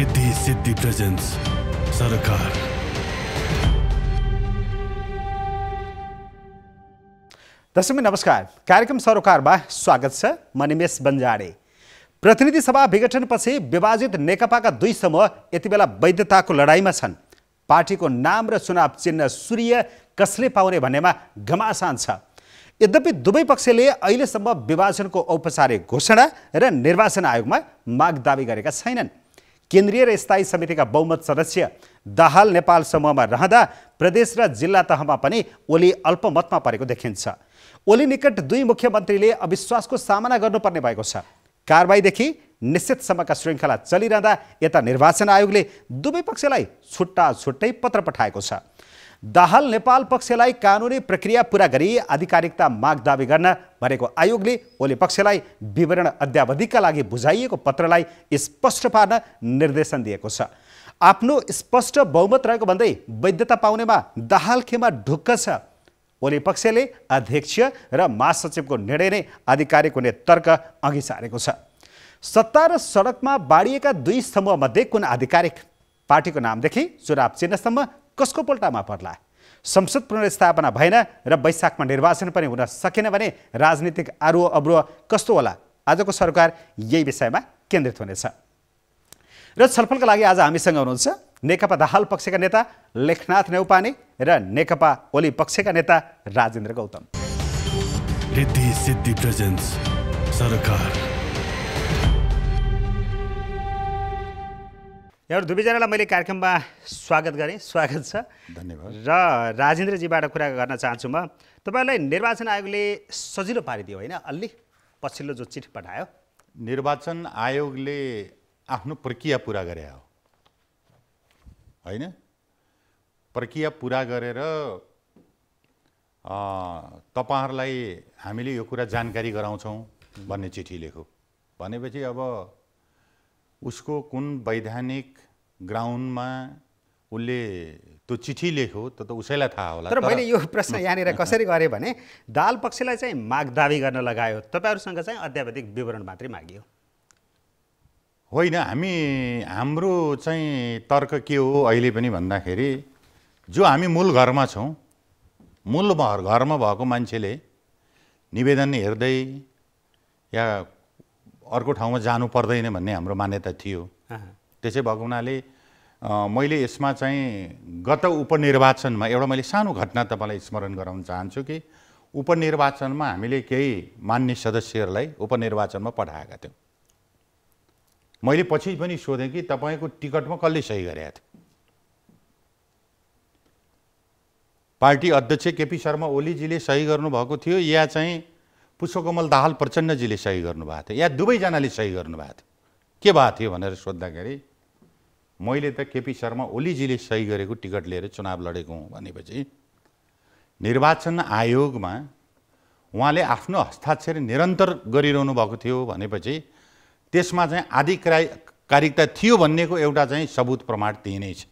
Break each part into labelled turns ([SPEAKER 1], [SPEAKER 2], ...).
[SPEAKER 1] रिद्धि सिद्धि
[SPEAKER 2] presence सरकार दशमी नमस्कार कार्यक्रम सरोकारमा स्वागत छ म निमेश बन्जाडे प्रतिनिधि सभा विघटनपछि विभाजित नेकपाका दुई समूह यति बेला वैधताको लडाइँमा छन् पार्टीको नाम र चुनाव चिन्ह सूर्य कसले पाउने भन्नेमा घमासान छ यद्यपि दुवै पक्षले अहिलेसम्म विभाजनको औपचारिक घोषणा र निर्वाचन आयोगमा माग दावी गरेका छैनन् केन्द्रीय र स्थायी समितिका बहुमत सदस्य दाहाल नेपाल समूहमा रहँदा प्रदेश र जिल्ला तहमा पनि ओली अल्पमतमा परेको देखिन्छ ओली निकट दुई मुख्यमन्त्रीले अविश्वासको सामना गर्नुपर्ने भएको छ कारवाहीदेखि समयका श्रृङ्खला चलिरहँदा यता निर्वाचन आयोगले दुवै पक्षलाई छुट्टा छुट्टै पत्र पठाएको छ दाहाल नेपाल पक्षलाई कानुनी प्रक्रिया पुरा गरी आधिकारिकता माग दावी गर्न भनेको आयोगले ओली पक्षलाई विवरण अध्यावधिका लागि बुझाइएको पत्रलाई स्पष्ट पार्न निर्देशन दिएको छ आफ्नो स्पष्ट बहुमत रहेको भन्दै वैधता पाउनेमा दाहाल खेमा ढुक्क छ ओली पक्षले अध्यक्ष र महासचिवको निर्णय नै आधिकारिक हुने तर्क अघि सारेको छ सत्ता र सडकमा बाँडिएका दुई समूहमध्ये कुन आधिकारिक पार्टीको नामदेखि चुनाव चिन्हसम्म कसको पोल्टामा पर्ला संसद पुनर्स्थापना भएन र वैशाखमा निर्वाचन पनि हुन सकेन भने राजनीतिक आरोह अवरोह कस्तो होला आजको सरकार यही विषयमा केन्द्रित हुनेछ र छलफलका लागि आज हामीसँग हुनुहुन्छ नेकपा दाहाल पक्षका नेता लेखनाथ नेउपाने र नेकपा ओली पक्षका नेता राजेन्द्र गौतम
[SPEAKER 1] सिद्धि प्रेजेन्स सरकार
[SPEAKER 2] यहाँहरू दुवैजनालाई मैले कार्यक्रममा स्वागत गरेँ स्वागत छ धन्यवाद र राजेन्द्रजीबाट कुरा गर्न चाहन्छु म तपाईँहरूलाई निर्वाचन आयोगले सजिलो पारिदियो होइन अलि पछिल्लो जो चिठी पठायो निर्वाचन आयोगले आफ्नो प्रक्रिया पुरा गरे हो
[SPEAKER 1] होइन प्रक्रिया पुरा गरेर तपाईँहरूलाई हामीले यो कुरा जानकारी गराउँछौँ भन्ने चिठी लेखो भनेपछि अब उसको कुन वैधानिक ग्राउन्डमा उसले त्यो चिठी लेख्यो त त उसैलाई थाहा होला तर मैले यो प्रश्न यहाँनिर कसरी
[SPEAKER 2] गरेँ भने दाल पक्षलाई चाहिँ माग दावी गर्न लगायो तपाईँहरूसँग चाहिँ अध्यावधिक विवरण मात्रै मागियो
[SPEAKER 1] होइन हामी हाम्रो चाहिँ तर्क के हो अहिले पनि भन्दाखेरि जो हामी मूल घरमा छौँ मूल घरमा भएको मान्छेले निवेदन हेर्दै या अर्को ठाउँमा जानु पर्दैन भन्ने हाम्रो मान्यता थियो त्यसै भएको हुनाले मैले यसमा चाहिँ गत उपनिर्वाचनमा एउटा मैले सानो घटना तपाईँलाई स्मरण गराउन चाहन्छु कि उपनिर्वाचनमा हामीले केही मान्य सदस्यहरूलाई उपनिर्वाचनमा पठाएका थियौँ मैले पछि पनि सोधेँ कि तपाईँको टिकटमा कसले सही गरेका थियो पार्टी अध्यक्ष केपी शर्मा ओलीजीले सही गर्नुभएको थियो या चाहिँ पुष्पकमल दाहाल प्रचण्डजीले सही गर्नुभएको थियो या दुवैजनाले सही गर्नुभएको थियो के भएको थियो भनेर सोद्धाखेरि मैले त केपी शर्मा ओलीजीले सही गरेको टिकट लिएर चुनाव लडेको हुँ भनेपछि निर्वाचन आयोगमा उहाँले आफ्नो हस्ताक्षर निरन्तर गरिरहनु भएको थियो भनेपछि त्यसमा चाहिँ आधिकारिकता थियो भन्नेको एउटा चाहिँ सबुत प्रमाण त्यही नै छ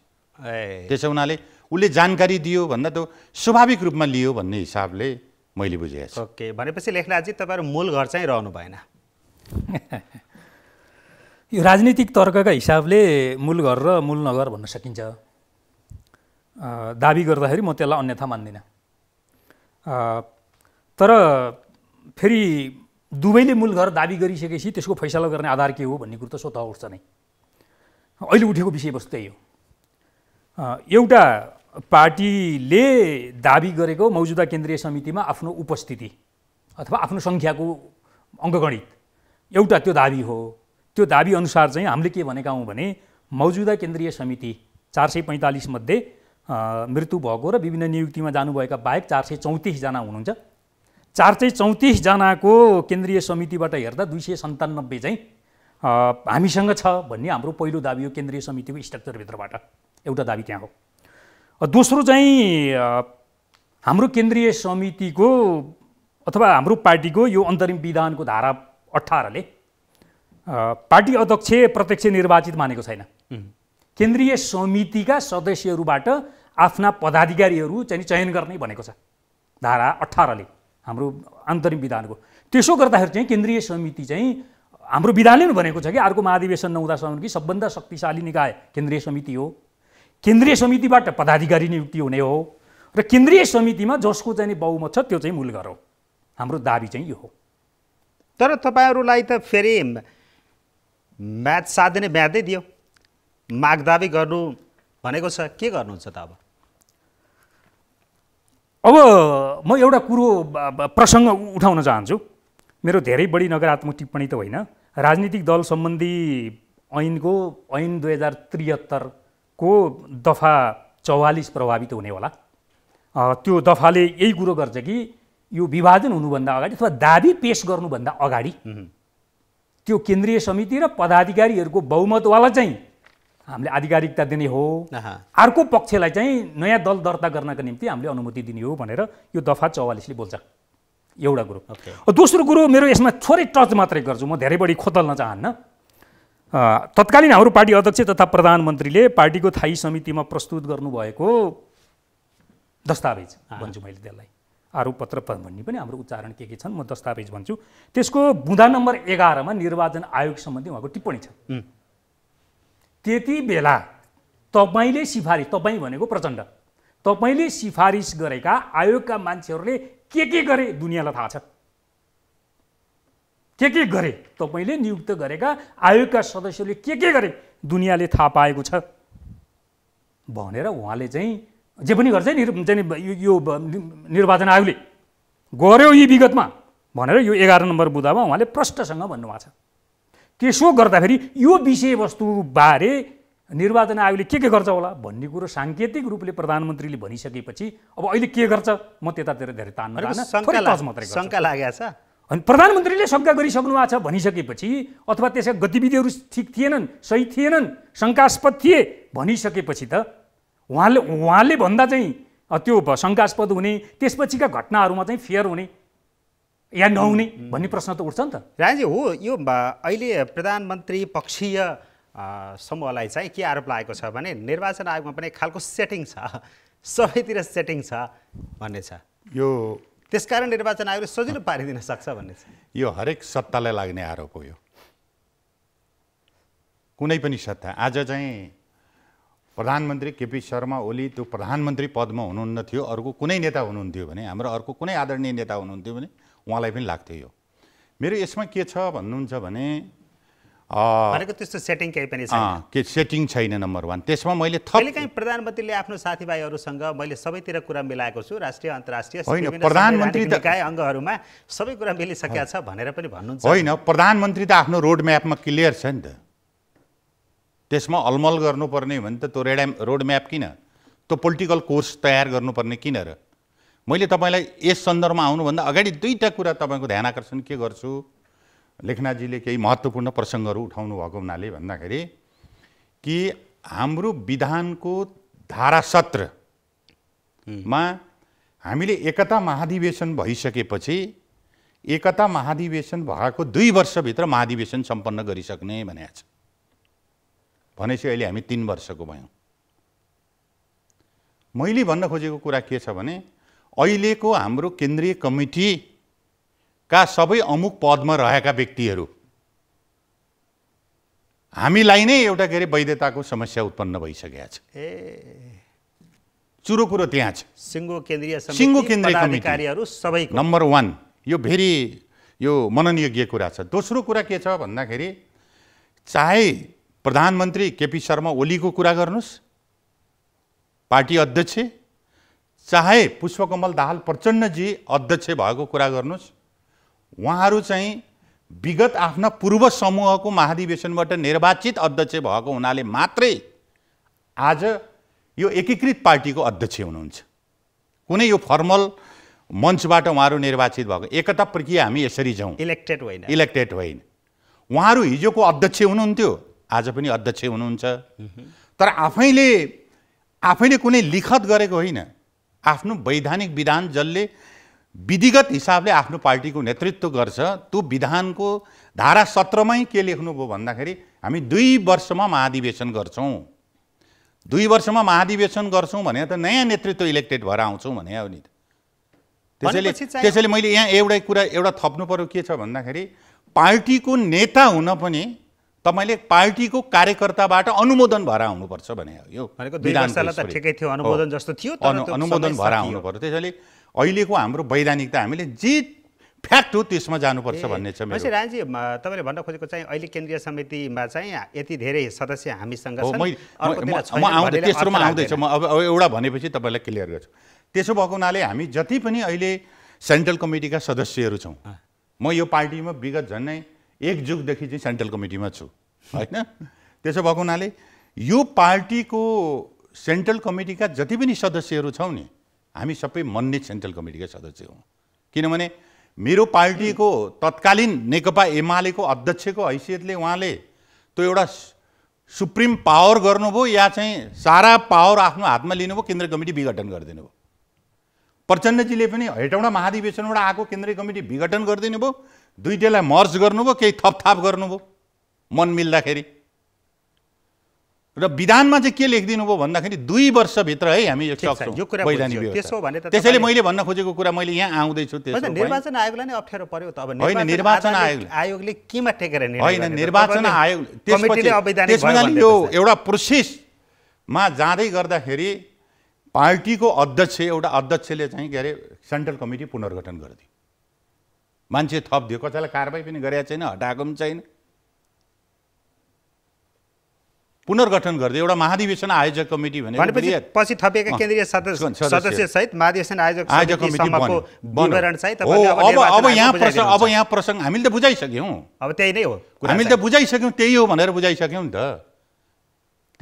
[SPEAKER 1] त्यसै हुनाले उसले जानकारी दियो भन्दा त्यो स्वाभाविक रूपमा लियो
[SPEAKER 3] भन्ने हिसाबले मैले बुझेको छु
[SPEAKER 2] ओके भनेपछि लेखनाथजी तपाईँहरू मूल घर चाहिँ रहनु भएन
[SPEAKER 3] यो राजनीतिक तर्कका हिसाबले मूल घर र मूल नगर भन्न सकिन्छ दाबी गर्दाखेरि म त्यसलाई अन्यथा मान्दिनँ तर फेरि दुवैले मूल घर दाबी गरिसकेपछि त्यसको फैसला गर्ने आधार के हो भन्ने कुरो त स्वतः उठ्छ नै अहिले उठेको विषयवस्तु त्यही हो एउटा पार्टीले दाबी गरेको मौजुदा केन्द्रीय समितिमा आफ्नो उपस्थिति अथवा आफ्नो सङ्ख्याको अङ्कगणित एउटा त्यो दाबी हो त्यो दाबी अनुसार चाहिँ हामीले के भनेका हौँ भने मौजुदा केन्द्रीय समिति चार सय पैँतालिसमध्ये मृत्यु भएको र विभिन्न नियुक्तिमा जानुभएका बाहेक चार सय चौतिसजना हुनुहुन्छ चार सय चौतिसजनाको केन्द्रीय समितिबाट हेर्दा दुई सय सन्तानब्बे चाहिँ हामीसँग छ भन्ने हाम्रो पहिलो दाबी हो केन्द्रीय समितिको स्ट्रक्चरभित्रबाट एउटा दाबी त्यहाँ हो दोस्रो चाहिँ हाम्रो केन्द्रीय समितिको अथवा हाम्रो पार्टीको यो अन्तरिम विधानको धारा अठारले पार्टी अध्यक्ष प्रत्यक्ष निर्वाचित मानेको छैन केन्द्रीय समितिका सदस्यहरूबाट आफ्ना पदाधिकारीहरू चाहिँ चयन गर्ने भनेको छ धारा अठारले हाम्रो अन्तरिम विधानको त्यसो गर्दाखेरि चाहिँ केन्द्रीय समिति चाहिँ हाम्रो विधानले भनेको छ कि अर्को महाधिवेशन नहुँदासम्म कि सबभन्दा शक्तिशाली निकाय केन्द्रीय समिति हो केन्द्रीय समितिबाट पदाधिकारी नियुक्ति हुने हो र केन्द्रीय समितिमा जसको चाहिँ बहुमत छ त्यो चाहिँ मूल घर हो हाम्रो दाबी चाहिँ यो हो तर तपाईँहरूलाई
[SPEAKER 2] त फेरि म्याच साधने म्यादै दियो माग दाबी गर्नु भनेको छ के गर्नुहुन्छ त
[SPEAKER 3] अब अब म एउटा कुरो प्रसङ्ग उठाउन चाहन्छु मेरो धेरै बढी नकारात्मक टिप्पणी त होइन राजनीतिक दल सम्बन्धी ऐनको ऐन दुई हजार त्रिहत्तर को दफा चौवालिस प्रभावित हुने होला त्यो दफाले यही कुरो गर्छ कि यो विभाजन हुनुभन्दा अगाडि अथवा दाबी पेस गर्नुभन्दा अगाडि त्यो केन्द्रीय समिति र पदाधिकारीहरूको बहुमतवाला चाहिँ हामीले आधिकारिकता दिने हो अर्को पक्षलाई चाहिँ नयाँ दल दर्ता गर्नका निम्ति हामीले अनुमति दिने हो भनेर यो दफा चौवालिसले बोल्छ एउटा कुरो दोस्रो कुरो मेरो यसमा थोरै टच मात्रै गर्छु म धेरै बढी खोतल्न चाहन्न तत्कालीन हाम्रो पार्टी अध्यक्ष तथा प्रधानमन्त्रीले पार्टीको थायी समितिमा प्रस्तुत गर्नुभएको दस्तावेज भन्छु मैले त्यसलाई पत्र भन्ने पनि हाम्रो उच्चारण के के छन् म दस्तावेज भन्छु त्यसको बुँदा नम्बर एघारमा निर्वाचन आयोग सम्बन्धी उहाँको टिप्पणी छ त्यति बेला तपाईँले सिफारिस तपाईँ भनेको प्रचण्ड तपाईँले सिफारिस गरेका आयोगका मान्छेहरूले के के गरे दुनियाँलाई थाहा छ के के गरे तपाईँले नियुक्त गरेका आयोगका सदस्यले के के गरे दुनियाँले थाहा पाएको छ भनेर उहाँले चाहिँ जे पनि गर्छ नि चाहिँ यो निर्वाचन आयोगले गर्यो यी विगतमा भनेर यो एघार नम्बर बुदामा उहाँले प्रष्टसँग भन्नुभएको छ त्यसो गर्दाखेरि यो विषयवस्तुबारे निर्वाचन आयोगले के के गर्छ होला भन्ने कुरो साङ्केतिक रूपले प्रधानमन्त्रीले भनिसकेपछि अब अहिले के गर्छ म त्यतातिर धेरै तान्नु शङ्का लागेको छ अनि प्रधानमन्त्रीले शङ्का गरिसक्नु भएको छ भनिसकेपछि अथवा त्यसका गतिविधिहरू ठिक थिएनन् सही थिएनन् शङ्कास्पद थिए भनिसकेपछि त उहाँले उहाँले भन्दा चाहिँ त्यो शङ्कास्पद हुने त्यसपछिका घटनाहरूमा चाहिँ फेयर हुने या नहुने भन्ने प्रश्न त उठ्छ नि त राजी हो
[SPEAKER 2] यो अहिले प्रधानमन्त्री पक्षीय समूहलाई चाहिँ के आरोप लागेको छ भने निर्वाचन आयोगमा पनि खालको सेटिङ छ सबैतिर सेटिङ छ भन्ने छ यो त्यसकारण निर्वाचन आयोगले सजिलो पारिदिन सक्छ भन्ने छ
[SPEAKER 1] यो हरेक सत्तालाई लाग्ने आरोप हो यो कुनै पनि सत्ता आज चाहिँ प्रधानमन्त्री केपी शर्मा ओली त्यो प्रधानमन्त्री पदमा हुनुहुन्न थियो अर्को कुनै नेता हुनुहुन्थ्यो भने हाम्रो अर्को कुनै आदरणीय नेता हुनुहुन्थ्यो भने उहाँलाई पनि लाग्थ्यो यो मेरो यसमा के छ भन्नुहुन्छ भने भनेको
[SPEAKER 2] त्यस्तो सेटिङ केही पनि छैन
[SPEAKER 1] के सेटिङ छैन नम्बर वान त्यसमा मैले
[SPEAKER 2] थप काहीँ प्रधानमन्त्रीले आफ्नो साथीभाइहरूसँग मैले सबैतिर कुरा मिलाएको छु राष्ट्रिय अन्तर्राष्ट्रिय होइन प्रधानमन्त्री निकाय अङ्गहरूमा सबै कुरा मिलिसकेका छ भनेर पनि भन्नुहुन्छ होइन
[SPEAKER 1] प्रधानमन्त्री त आफ्नो रोड म्यापमा क्लियर छ नि त त्यसमा अलमल गर्नुपर्ने हो भने त त्यो रेड रोड म्याप किन त्यो पोलिटिकल कोर्स तयार गर्नुपर्ने किन र मैले तपाईँलाई यस सन्दर्भमा आउनुभन्दा अगाडि दुईवटा कुरा तपाईँको ध्यान आकर्षण के गर्छु लेखनाथजीले केही महत्त्वपूर्ण प्रसङ्गहरू उठाउनु भएको हुनाले भन्दाखेरि कि हाम्रो विधानको धारा सत्रमा हामीले एकता महाधिवेशन भइसकेपछि एकता महाधिवेशन भएको दुई वर्षभित्र महाधिवेशन सम्पन्न गरिसक्ने भनेको छ भनेपछि अहिले हामी तिन वर्षको भयौँ मैले भन्न खोजेको कुरा के छ भने अहिलेको हाम्रो केन्द्रीय कमिटी का सबै अमुक पदमा रहेका व्यक्तिहरू हामीलाई नै एउटा के अरे वैधताको समस्या उत्पन्न भइसकेको छ ए चुरो कुरो त्यहाँ छ
[SPEAKER 2] सिङ्गो केन्द्रीय सिङ्गो केन्द्रीय कार्यहरू सबै
[SPEAKER 1] नम्बर वान यो भेरी यो मननयोग्य कुरा छ दोस्रो कुरा के छ भन्दाखेरि चाहे प्रधानमन्त्री केपी शर्मा ओलीको कुरा गर्नुहोस् पार्टी अध्यक्ष चाहे पुष्पकमल दाहाल प्रचण्डजी अध्यक्ष भएको कुरा गर्नुहोस् उहाँहरू चाहिँ विगत आफ्ना पूर्व समूहको महाधिवेशनबाट निर्वाचित अध्यक्ष भएको हुनाले मात्रै आज यो एकीकृत पार्टीको अध्यक्ष हुनुहुन्छ कुनै यो फर्मल मञ्चबाट उहाँहरू निर्वाचित भएको एकता प्रक्रिया हामी यसरी जाउँ इलेक्टेड होइन इलेक्टेड होइन उहाँहरू हिजोको अध्यक्ष हुनुहुन्थ्यो आज पनि अध्यक्ष हुनुहुन्छ तर आफैले आफैले कुनै लिखत गरेको होइन आफ्नो वैधानिक विधान जसले विधिगत हिसाबले आफ्नो पार्टीको नेतृत्व गर्छ त्यो विधानको धारा सत्रमै के लेख्नुभयो भन्दाखेरि हामी दुई वर्षमा महाधिवेशन गर्छौँ दुई वर्षमा महाधिवेशन गर्छौँ भने त नयाँ नेतृत्व इलेक्टेड भएर आउँछौँ भने हो नि
[SPEAKER 3] त्यसैले त्यसैले मैले
[SPEAKER 1] यहाँ एउटै कुरा एउटा थप्नु पऱ्यो के छ भन्दाखेरि पार्टीको नेता हुन पनि तपाईँले पार्टीको कार्यकर्ताबाट अनुमोदन भएर आउनुपर्छ भने
[SPEAKER 2] हो त ठिकै थियो अनुमोदन जस्तो थियो अनुमोदन भएर आउनु पऱ्यो
[SPEAKER 1] त्यसैले अहिलेको हाम्रो वैधानिकता हामीले जे फ्याक्ट हो त्यसमा जानुपर्छ भन्ने छ मेरो
[SPEAKER 2] राजी तपाईँले भन्न खोजेको चाहिँ अहिले केन्द्रीय समितिमा चाहिँ यति धेरै सदस्य हामीसँग म आउँदै तेस्रोमा आउँदैछु म
[SPEAKER 1] अब एउटा भनेपछि तपाईँलाई क्लियर गर्छु त्यसो भएको हुनाले हामी जति पनि अहिले सेन्ट्रल कमिटीका सदस्यहरू छौँ म यो पार्टीमा विगत नै एक जुगदेखि चाहिँ सेन्ट्रल कमिटीमा छु होइन त्यसो भएको हुनाले यो पार्टीको सेन्ट्रल कमिटीका जति पनि सदस्यहरू छौँ नि हामी सबै मन्ने सेन्ट्रल कमिटीका सदस्य हौँ किनभने मेरो पार्टीको तत्कालीन नेकपा एमालेको अध्यक्षको हैसियतले उहाँले त्यो एउटा सुप्रिम पावर गर्नुभयो या चाहिँ सारा पावर आफ्नो हातमा लिनुभयो केन्द्रीय कमिटी विघटन गरिदिनु भयो प्रचण्डजीले पनि हेटौँडा महाधिवेशनबाट आएको केन्द्रीय कमिटी विघटन गरिदिनु भयो दुइटैलाई मर्ज गर्नुभयो केही थपथाप गर्नुभयो मन मिल्दाखेरि र विधानमा चाहिँ के लेखिदिनु भयो भन्दाखेरि दुई वर्षभित्र है हामी यो त्यसैले मैले भन्न खोजेको कुरा मैले यहाँ आउँदैछु निर्वाचन
[SPEAKER 2] आयोगलाई नै अप्ठ्यारो पर्यो त अब होइन निर्वाचन आयोग आयोगले केमा टेकेर होइन निर्वाचन आयोग त्यसपछि यो
[SPEAKER 1] एउटा प्रोसेसमा जाँदै गर्दाखेरि पार्टीको अध्यक्ष एउटा अध्यक्षले चाहिँ के अरे सेन्ट्रल कमिटी पुनर्गठन गरिदियो मान्छे थप दियो कसैलाई कारवाही पनि गरेका छैन हटाएको पनि छैन पुनर्गठन गर्दै एउटा महाधिवेशन आयोजक कमिटी भनेपछि पछि
[SPEAKER 2] थपेका केन्द्रीय सदस्य सहित महाधिवेशन आयोजक आयोजक कमिटीको विवरण चाहिँ अब अब यहाँ प्रसङ्ग अब
[SPEAKER 1] यहाँ प्रसङ्ग हामीले त बुझाइसक्यौँ अब त्यही नै हो हामीले त बुझाइसक्यौँ त्यही हो भनेर बुझाइसक्यौँ नि त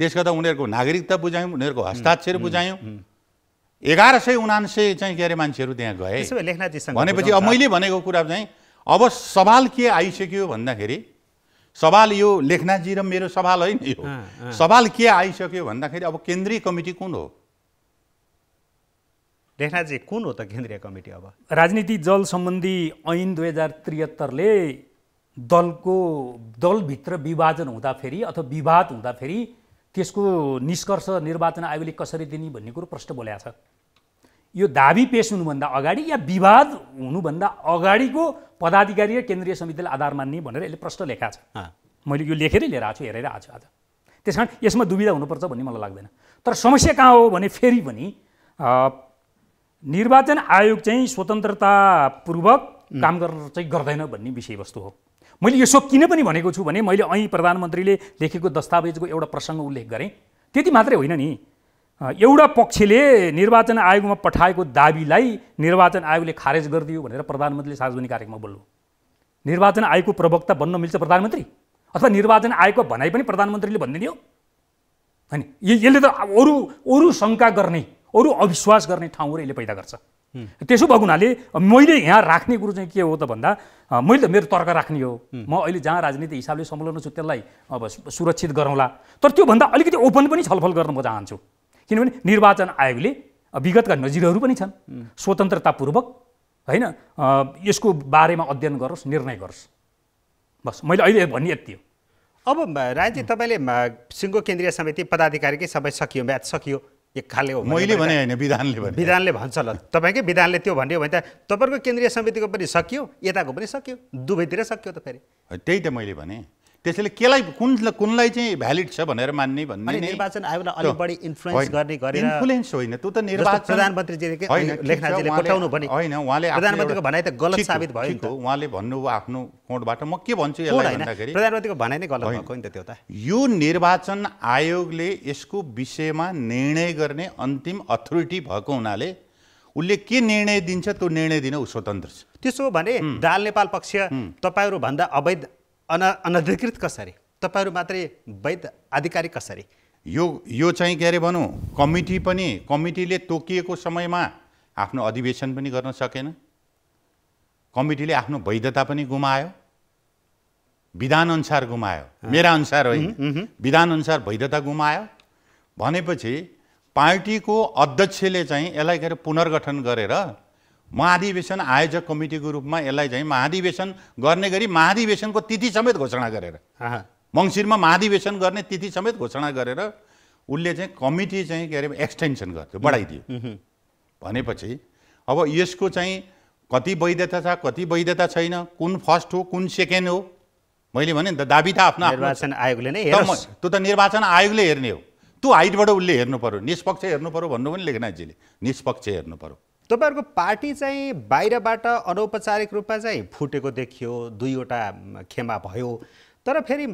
[SPEAKER 1] त्यस गर्दा उनीहरूको नागरिकता बुझायौँ उनीहरूको हस्ताक्षर बुझायौँ एघार सय उनान्से चाहिँ के अरे मान्छेहरू त्यहाँ गए भनेपछि अब मैले भनेको कुरा चाहिँ अब सवाल के आइसक्यो भन्दाखेरि सवाल यो लेखनाथजी र मेरो सवाल होइन यो सवाल के आइसक्यो भन्दाखेरि
[SPEAKER 3] अब केन्द्रीय कमिटी कुन हो
[SPEAKER 2] लेखनाथजी कुन हो त केन्द्रीय कमिटी
[SPEAKER 3] अब राजनीति जल सम्बन्धी ऐन दुई हजार त्रिहत्तरले दलको दलभित्र विभाजन हुँदाखेरि अथवा विवाद हुँदाखेरि त्यसको निष्कर्ष निर्वाचन आयोगले कसरी दिने भन्ने कुरो प्रश्न बोलाएको छ यो दाबी पेस हुनुभन्दा अगाडि या विवाद हुनुभन्दा अगाडिको पदाधिकारी र केन्द्रीय समितिलाई आधार मान्ने भनेर यसले प्रश्न लेखा छ मैले यो लेखेरै लिएर आएको छु हेरेर आएको छु आज त्यस कारण यसमा दुविधा हुनुपर्छ भन्ने मलाई लाग्दैन तर समस्या कहाँ हो भने फेरि पनि निर्वाचन आयोग चाहिँ स्वतन्त्रतापूर्वक काम गर्न चाहिँ गर्दैन भन्ने विषयवस्तु हो मैले यसो किन पनि भनेको छु भने मैले अहिले प्रधानमन्त्रीले लेखेको दस्तावेजको एउटा प्रसङ्ग उल्लेख गरेँ त्यति मात्रै होइन नि एउटा पक्षले निर्वाचन आयोगमा पठाएको दाबीलाई निर्वाचन आयोगले खारेज गरिदियो भनेर प्रधानमन्त्रीले सार्वजनिक कार्यक्रममा बोल्नु निर्वाचन आयोगको प्रवक्ता बन्न मिल्छ प्रधानमन्त्री अथवा निर्वाचन आयोगको भनाइ पनि प्रधानमन्त्रीले भनिदिने हो होइन यसले त अरू अरू शङ्का गर्ने अरू अविश्वास गर्ने ठाउँहरू यसले पैदा गर्छ त्यसो भएको हुनाले मैले यहाँ राख्ने कुरो चाहिँ के हो त भन्दा मैले त मेरो तर्क राख्ने हो म अहिले जहाँ राजनीति हिसाबले संलग्न छु त्यसलाई अब सुरक्षित गरौँला तर त्योभन्दा अलिकति ओपन पनि छलफल गर्न म चाहन्छु किनभने निर्वाचन आयोगले विगतका नजिरहरू पनि छन् स्वतन्त्रतापूर्वक होइन यसको बारेमा अध्ययन गरोस् निर्णय गरोस् बस मैले अहिले भन्ने यति हो अब राज्य तपाईँले सिङ्गो केन्द्रीय समिति पदाधिकारीकै सबै
[SPEAKER 2] सकियो म्याच सकियो एक खाले हो मैले भने होइन विधानले भने विधानले भन्छ ल तपाईँकै विधानले त्यो भन्यो भने त तपाईँको केन्द्रीय समितिको पनि सकियो यताको पनि सकियो दुवैतिर सकियो त फेरि त्यही त
[SPEAKER 1] मैले भने त्यसैले केलाई कुन कुनलाई चाहिँ भ्यालिड छ भनेर मान्ने भन्ने निर्वाचन आयोगलाई अलिक बढी इन्फ्लुएन्स गर्ने गरेर इन्फ्लुएन्स होइन त्यो त निर्वाचन प्रधानमन्त्रीजीले लेखनाथजीले कोठाउनु पनि होइन उहाँले प्रधानमन्त्रीको भनाइ त गलत साबित भयो नि उहाँले भन्नु आफ्नो कोणबाट म के भन्छु यसलाई भन्दाखेरि प्रधानमन्त्रीको भनाइ नै गलत भएको नि त त्यो त यो निर्वाचन आयोगले यसको विषयमा निर्णय गर्ने अन्तिम अथोरिटी भएको हुनाले उसले के निर्णय दिन्छ त्यो
[SPEAKER 2] निर्णय दिन ऊ स्वतन्त्र छ त्यसो भने दाल नेपाल पक्ष तपाईँहरूभन्दा अवैध अन अनधिकृत कसरी तपाईँहरू मात्रै वैध आधिकारिक कसरी यो यो चाहिँ के
[SPEAKER 1] अरे भनौँ कमिटी पनि कमिटीले तोकिएको समयमा आफ्नो अधिवेशन पनि गर्न सकेन कमिटीले आफ्नो वैधता पनि गुमायो विधानअनुसार गुमायो मेरा अनुसार होइन विधानअनुसार वैधता गुमायो भनेपछि पार्टीको अध्यक्षले चाहिँ यसलाई के अरे पुनर्गठन गरेर महाधिवेशन आयोजक कमिटीको रूपमा यसलाई चाहिँ महाधिवेशन गर्ने गरी महाधिवेशनको तिथि समेत घोषणा गरेर मङ्सिरमा महाधिवेशन गर्ने तिथि समेत घोषणा गरेर उसले चाहिँ कमिटी चाहिँ के अरे एक्सटेन्सन गर्थ्यो बढाइदियो भनेपछि अब यसको चाहिँ कति वैधता छ कति वैधता छैन कुन फर्स्ट हो कुन सेकेन्ड हो मैले भने नि त दाबी त आफ्नो निर्वाचन आयोगले नै त्यो त निर्वाचन आयोगले हेर्ने हो त्यो हाइटबाट उसले हेर्नु पऱ्यो निष्पक्ष हेर्नु पऱ्यो भन्नु पनि लेखनाथजीले निष्पक्ष हेर्नु पऱ्यो
[SPEAKER 2] तपाईँहरूको पार्टी चाहिँ बाहिरबाट अनौपचारिक रूपमा चाहिँ फुटेको देखियो दुईवटा खेमा भयो तर फेरि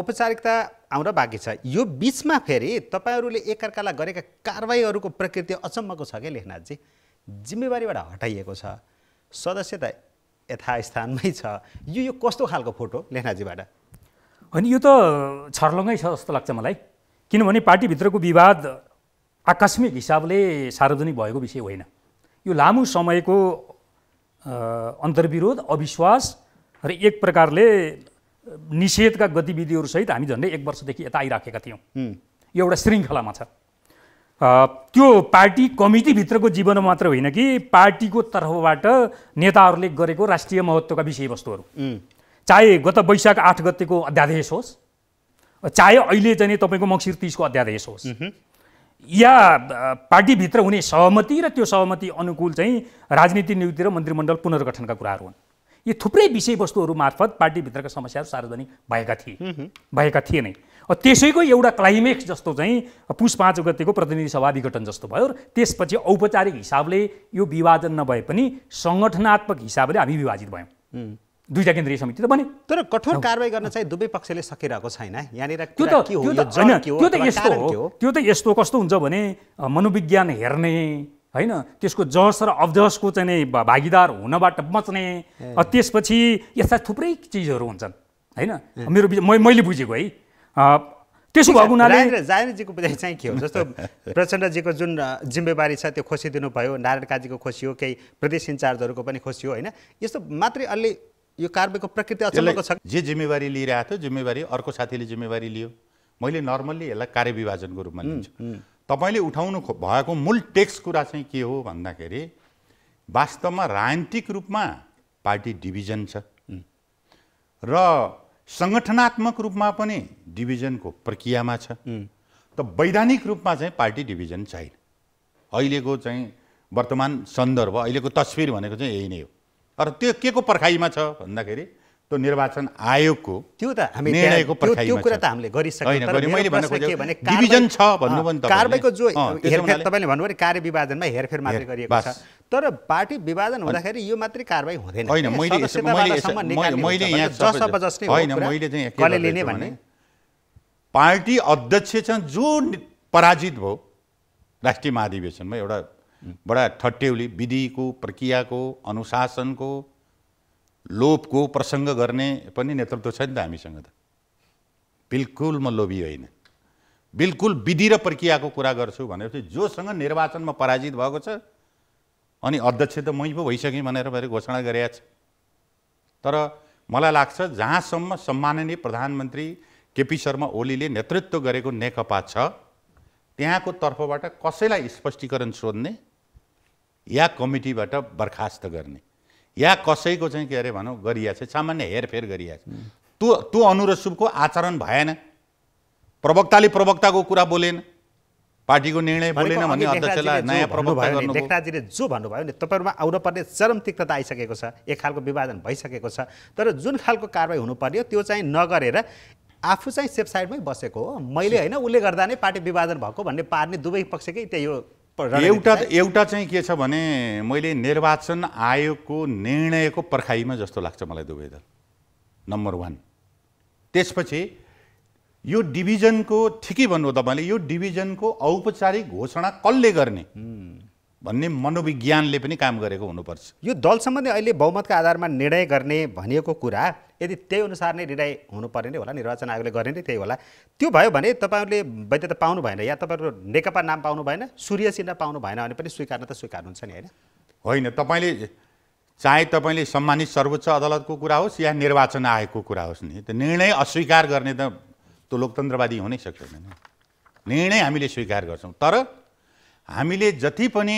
[SPEAKER 2] औपचारिकता आउन बाँकी छ यो बिचमा फेरि तपाईँहरूले एकअर्कालाई गरेका कारवाहीहरूको प्रकृति अचम्मको छ क्या लेखनाथजी जिम्मेवारीबाट हटाइएको छ सदस्यता यथास्थानमै छ यो यो कस्तो खालको फोटो लेखनाथजीबाट
[SPEAKER 3] होइन यो त छर्लङ्गै छ जस्तो लाग्छ मलाई किनभने पार्टीभित्रको विवाद आकस्मिक हिसाबले सार्वजनिक भएको विषय होइन यो लामो समयको अन्तर्विरोध अविश्वास र एक प्रकारले निषेधका गतिविधिहरूसहित हामी झन्डै एक वर्षदेखि यता आइराखेका थियौँ यो एउटा श्रृङ्खलामा छ त्यो पार्टी कमिटीभित्रको जीवन मात्र होइन कि पार्टीको तर्फबाट नेताहरूले गरेको राष्ट्रिय महत्त्वका विषयवस्तुहरू चाहे गत वैशाख आठ गतेको अध्यादेश होस् चाहे अहिले चाहिँ तपाईँको मङ्सिर तिसको अध्यादेश होस् या पार्टीभित्र हुने सहमति र त्यो सहमति अनुकूल चाहिँ राजनीति नियुक्ति र मन्त्रीमण्डल पुनर्गठनका कुराहरू हुन् यी थुप्रै विषयवस्तुहरू मार्फत पार्टीभित्रका समस्याहरू सार्वजनिक भएका थिए भएका थिए नै त्यसैको एउटा क्लाइमेक्स जस्तो चाहिँ पुष पाँच गतिको प्रतिनिधि सभा विघटन जस्तो भयो त्यसपछि औपचारिक हिसाबले यो विभाजन नभए पनि सङ्गठनात्मक हिसाबले हामी विभाजित भयौँ दुईवटा केन्द्रीय समिति त बने तर कठोर कारवाही गर्न चाहिँ दुवै पक्षले सकिरहेको छैन यहाँनिर त्यो त त्यो त यस्तो हो त्यो त यस्तो कस्तो हुन्छ भने मनोविज्ञान हेर्ने होइन त्यसको जहस र अवजसको चाहिँ भागीदार हुनबाट बच्ने त्यसपछि यस्ता थुप्रै चिजहरू हुन्छन् होइन मेरो मैले बुझेको है त्यसो भएको हुनाले जायनजीको बुझाइ चाहिँ के हो जस्तो
[SPEAKER 2] प्रचण्डजीको जुन जिम्मेवारी छ त्यो खोसिदिनु भयो नारायण काजीको हो केही प्रदेश इन्चार्जहरूको पनि खोसियो होइन यस्तो मात्रै अलि यो कार्यको प्रकृति अचम्मको छ जे जिम्मेवारी
[SPEAKER 1] लिइरहेको थियो जिम्मेवारी अर्को साथीले जिम्मेवारी लियो मैले नर्मल्ली यसलाई कार्यविभाजनको रूपमा लिन्छु तपाईँले उठाउनु भएको मूल टेक्स कुरा चाहिँ के हो भन्दाखेरि वास्तवमा राजनीतिक रूपमा पार्टी डिभिजन छ र सङ्गठनात्मक रूपमा पनि डिभिजनको प्रक्रियामा छ त वैधानिक रूपमा चाहिँ पार्टी डिभिजन छैन अहिलेको चाहिँ वर्तमान सन्दर्भ अहिलेको तस्विर भनेको चाहिँ यही नै हो अरू त्यो के को पर्खाइमा छ भन्दाखेरि त्यो निर्वाचन आयोगको त्यो
[SPEAKER 2] त हामी निर्णयको त्यो कुरा त हामीले भन्नुभयो कारवाहीको जो हेरफेर तपाईँले भन्नुभयो नि कार्य विभाजनमा हेरफेर मात्रै गरिएको छ तर पार्टी विभाजन हुँदाखेरि यो मात्रै कारवाही हुँदैन मैले
[SPEAKER 1] पार्टी अध्यक्ष छन् जो पराजित भयो राष्ट्रिय महाधिवेशनमा एउटा बडा ठट्यौली विधिको प्रक्रियाको अनुशासनको लोभको प्रसङ्ग गर्ने पनि नेतृत्व छ नि त हामीसँग त बिल्कुल म लोभी होइन बिल्कुल विधि र प्रक्रियाको कुरा गर्छु भनेपछि जोसँग निर्वाचनमा पराजित भएको छ अनि अध्यक्ष त मै पो भइसकेँ भनेर मैले घोषणा गरेका छ तर मलाई लाग्छ जहाँसम्म सम्माननीय प्रधानमन्त्री केपी शर्मा ओलीले नेतृत्व गरेको नेकपा छ त्यहाँको तर्फबाट कसैलाई स्पष्टीकरण सोध्ने या कमिटीबाट बर्खास्त गर्ने या कसैको चाहिँ के अरे भनौँ गरिया छ सामान्य हेरफेर गरिया छ त्यो त्यो अनुरोध शुभको आचरण भएन प्रवक्ताले प्रवक्ताको कुरा बोलेन पार्टीको निर्णय बोलेन भन्ने अध्यक्षलाई नयाँ प्रवक्ता गर्नु लेखनाथजीले
[SPEAKER 2] जो भन्नुभयो नि तपाईँहरूमा आउनुपर्ने चरम तिक्तता आइसकेको छ एक खालको विभाजन भइसकेको छ तर जुन खालको कारवाही हुनुपर्ने हो त्यो चाहिँ नगरेर आफू चाहिँ सेफ साइडमै बसेको हो मैले होइन उसले गर्दा नै पार्टी विभाजन भएको भन्ने पार्ने दुवै पक्षकै त्यही हो एउटा
[SPEAKER 1] एउटा चाहिँ के छ भने मैले निर्वाचन आयोगको निर्णयको पर्खाइमा जस्तो लाग्छ मलाई दुवै दल नम्बर वान त्यसपछि यो डिभिजनको ठिकै भन्नु तपाईँले यो डिभिजनको औपचारिक घोषणा कसले गर्ने भन्ने मनोविज्ञानले पनि काम गरेको हुनुपर्छ
[SPEAKER 2] यो दल सम्बन्धी अहिले बहुमतका आधारमा निर्णय गर्ने भनिएको कुरा यदि त्यही अनुसार नै निर्णय हुनुपर्ने नै होला निर्वाचन आयोगले गर्ने नै त्यही होला त्यो भयो भने तपाईँहरूले वैधता पाउनु भएन या तपाईँहरू नेकपा नाम पाउनु भएन सूर्य चिन्ह पाउनु भएन भने पनि स्वीकार्न त स्वीकार हुन्छ नि होइन होइन तपाईँले
[SPEAKER 1] चाहे तपाईँले सम्मानित सर्वोच्च अदालतको कुरा होस् या निर्वाचन आयोगको कुरा होस् नि त निर्णय अस्वीकार गर्ने त त्यो लोकतन्त्रवादी हुनै सक्दैन निर्णय हामीले स्वीकार गर्छौँ तर हामीले जति पनि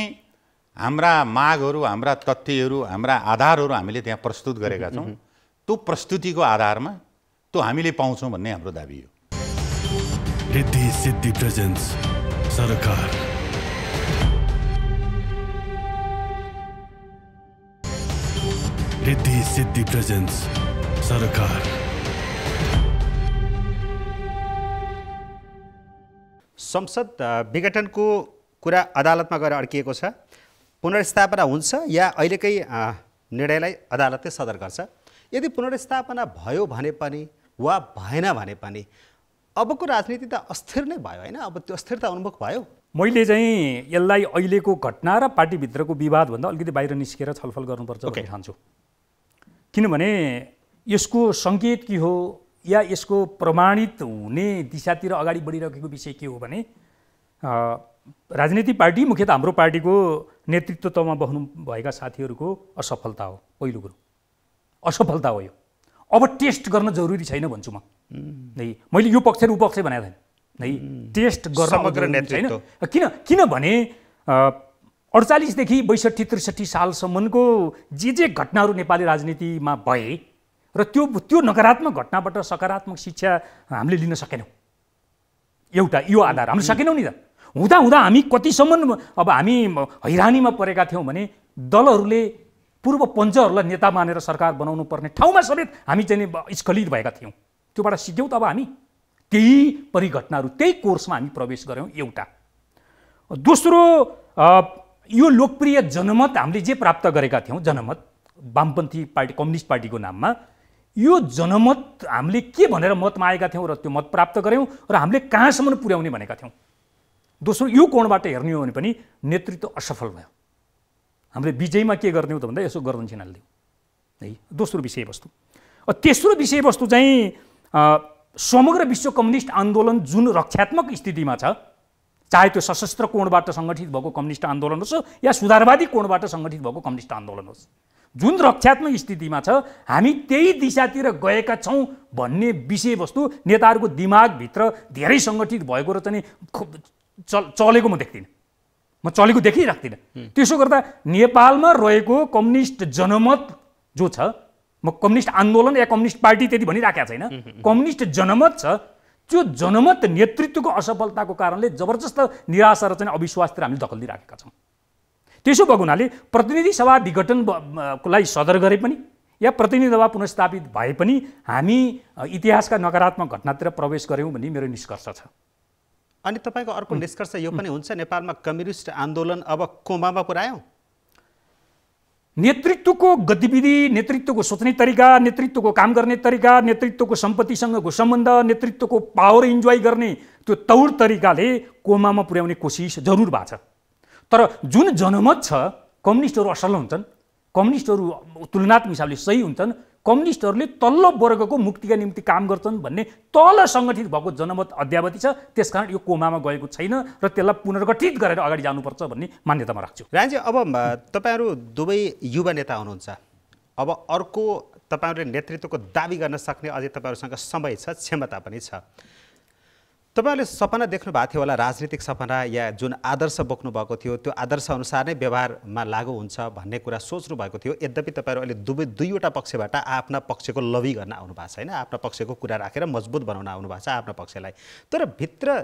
[SPEAKER 1] हाम्रा मागहरू हाम्रा तथ्यहरू हाम्रा आधारहरू हामीले त्यहाँ प्रस्तुत गरेका छौँ त्यो प्रस्तुतिको आधारमा त्यो हामीले पाउँछौँ भन्ने हाम्रो दाबी हो रिद्धि सिद्धि प्रेजेन्स सरकार
[SPEAKER 2] रिद्धि सिद्धि प्रेजेन्स सरकार संसद विघटनको कुरा अदालतमा गएर अड्किएको छ पुनर्स्थापना हुन्छ या अहिलेकै निर्णयलाई अदालतले सदर गर्छ यदि पुनर्स्थापना भयो भने पनि
[SPEAKER 3] वा भएन भने पनि अबको राजनीति त अस्थिर नै भयो होइन अब त्यो अस्थिरता उन्मुख भयो मैले चाहिँ यसलाई अहिलेको घटना र पार्टीभित्रको विवादभन्दा अलिकति बाहिर निस्केर छलफल गर्नुपर्छ भन्ने ठान्छु किनभने यसको सङ्केत के हो या यसको प्रमाणित हुने दिशातिर अगाडि बढिरहेको विषय के हो भने राजनीति पार्टी मुख्यतः हाम्रो पार्टीको नेतृत्वमा बस्नु भएका साथीहरूको असफलता हो पहिलो कुरो असफलता हो यो अब टेस्ट गर्न जरुरी छैन भन्छु म नै मैले यो पक्ष र उपक्ष भनेको थिएँ नै टेस्ट गर्न छैन किन किनभने अडचालिसदेखि बैसठी त्रिसठी सालसम्मको जे जे घटनाहरू नेपाली राजनीतिमा भए र त्यो त्यो नकारात्मक घटनाबाट सकारात्मक शिक्षा हामीले लिन सकेनौँ एउटा यो आधार हामीले सकेनौँ नि त हुँदाहुँदा हामी कतिसम्म अब हामी हैरानीमा परेका थियौँ भने दलहरूले पूर्व पञ्चहरूलाई नेता मानेर सरकार बनाउनु पर्ने ठाउँमा समेत हामी चाहिँ स्खलित भएका थियौँ त्योबाट सिक्यौँ त अब हामी त्यही परिघटनाहरू त्यही कोर्समा हामी प्रवेश गऱ्यौँ एउटा दोस्रो यो लोकप्रिय जनमत हामीले जे प्राप्त गरेका थियौँ जनमत वामपन्थी पार्टी कम्युनिस्ट पार्टीको नाममा यो जनमत हामीले के भनेर मतमा आएका थियौँ र त्यो मत प्राप्त गऱ्यौँ र हामीले कहाँसम्म पुर्याउने भनेका थियौँ दोस्रो यो कोणबाट हेर्ने हो भने पनि नेतृत्व असफल भयो हामीले विजयमा के गर्ने हो त भन्दा यसो गर्दन छिनालिदिउँ है दोस्रो विषयवस्तु तेस्रो विषयवस्तु चाहिँ समग्र विश्व कम्युनिस्ट आन्दोलन जुन रक्षात्मक स्थितिमा छ चाहे त्यो सशस्त्र कोणबाट सङ्गठित भएको कम्युनिस्ट आन्दोलन होस् या सुधारवादी कोणबाट सङ्गठित भएको कम्युनिस्ट आन्दोलन होस् जुन रक्षात्मक स्थितिमा छ हामी त्यही दिशातिर गएका छौँ भन्ने विषयवस्तु नेताहरूको दिमागभित्र धेरै सङ्गठित भएको र चाहिँ चल चलेको म देख्दिनँ म चलेको देखिराख्दिनँ त्यसो गर्दा नेपालमा रहेको कम्युनिस्ट जनमत जो छ म कम्युनिस्ट आन्दोलन या कम्युनिस्ट पार्टी त्यति भनिराखेको छैन कम्युनिस्ट जनमत छ त्यो जनमत नेतृत्वको असफलताको कारणले जबरजस्त निराशा र चाहिँ अविश्वासतिर हामीले दखल दिइराखेका छौँ त्यसो भएको हुनाले प्रतिनिधि सभा विघटनलाई सदर गरे पनि या प्रतिनिधि सभा पुनस्थापित भए पनि हामी इतिहासका नकारात्मक घटनातिर प्रवेश गऱ्यौँ भन्ने मेरो निष्कर्ष छ
[SPEAKER 2] अनि तपाईँको अर्को निष्कर्ष यो पनि
[SPEAKER 3] हुन्छ नेपालमा कम्युनिस्ट आन्दोलन अब कोमामा पुऱ्यायौँ नेतृत्वको गतिविधि नेतृत्वको सोच्ने तरिका नेतृत्वको काम गर्ने तरिका नेतृत्वको सम्पत्तिसँगको सम्बन्ध नेतृत्वको पावर इन्जोय गर्ने त्यो तौर तरिकाले कोमामा पुर्याउने कोसिस जरुर भएको छ तर जुन जनमत छ कम्युनिस्टहरू असल हुन्छन् कम्युनिस्टहरू तुलनात्मक हिसाबले सही हुन्छन् कम्युनिस्टहरूले तल्लो वर्गको मुक्तिका निम्ति काम गर्छन् भन्ने तल सङ्गठित भएको जनमत अध्यावधि छ त्यसकारण यो कोमामा गएको छैन र त्यसलाई पुनर्गठित गरेर अगाडि जानुपर्छ भन्ने मान्यतामा राख्छु राजी अब तपाईँहरू दुवै युवा
[SPEAKER 2] नेता हुनुहुन्छ अब अर्को तपाईँहरूले नेतृत्वको दावी गर्न सक्ने अझै तपाईँहरूसँग समय छ क्षमता पनि छ तपाईँहरूले सपना देख्नु भएको थियो होला राजनीतिक सपना या जुन आदर्श बोक्नु भएको थियो त्यो आदर्श अनुसार नै व्यवहारमा लागु हुन्छ भन्ने कुरा सोच्नु भएको थियो यद्यपि तपाईँहरू अहिले दुवै दुईवटा पक्षबाट आफ्ना पक्षको लबी गर्न आउनु भएको छ होइन आफ्ना पक्षको कुरा राखेर मजबुत बनाउन आउनु भएको छ आफ्नो पक्षलाई तर भित्र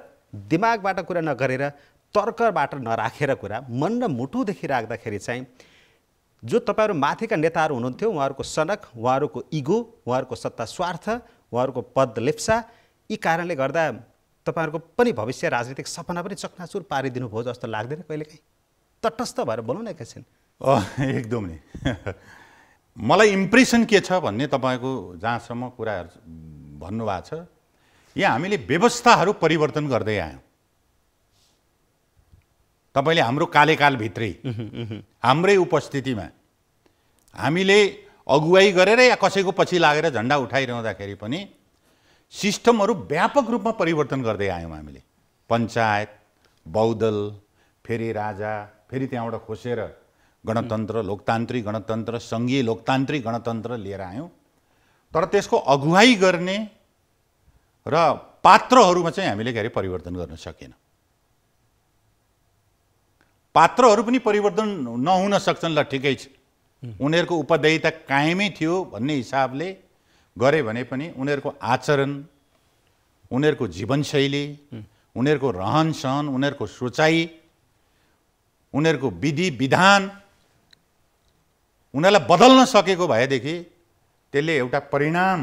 [SPEAKER 2] दिमागबाट कुरा नगरेर तर्कबाट नराखेर कुरा मन र मुटुदेखि राख्दाखेरि चाहिँ जो तपाईँहरू माथिका नेताहरू हुनुहुन्थ्यो उहाँहरूको सनक उहाँहरूको इगो उहाँहरूको सत्ता स्वार्थ उहाँहरूको पद लेप्सा यी कारणले गर्दा तपाईँहरूको पनि भविष्य राजनीतिक सपना पनि चकनाचुर भयो जस्तो लाग्दैन कहिलेकाहीँ तटस्थ भएर बोलौँ न एकैछिन
[SPEAKER 1] एकदम नि मलाई इम्प्रेसन के छ भन्ने तपाईँको जहाँसम्म कुराहरू भन्नुभएको छ यहाँ हामीले व्यवस्थाहरू परिवर्तन गर्दै आयौँ तपाईँले हाम्रो कार्यकालभित्रै हाम्रै उपस्थितिमा हामीले अगुवाई गरेर या कसैको पछि लागेर झन्डा उठाइरहँदाखेरि पनि सिस्टमहरू व्यापक रूपमा परिवर्तन गर्दै आयौँ हामीले पञ्चायत बौद्धल फेरि राजा फेरि त्यहाँबाट खोसेर गणतन्त्र लोकतान्त्रिक गणतन्त्र सङ्घीय लोकतान्त्रिक गणतन्त्र लिएर आयौँ तर त्यसको अगुवाई गर्ने र पात्रहरूमा चाहिँ हामीले के परिवर्तन गर्न सकेन पात्रहरू पनि परिवर्तन नहुन सक्छन् ल ठिकै छ उनीहरूको उपदेयता कायमै थियो भन्ने हिसाबले गरे भने पनि उनीहरूको आचरण उनीहरूको जीवनशैली उनीहरूको रहन सहन उनीहरूको सोचाइ उनीहरूको विधि विधान उनीहरूलाई बदल्न सकेको भएदेखि त्यसले एउटा परिणाम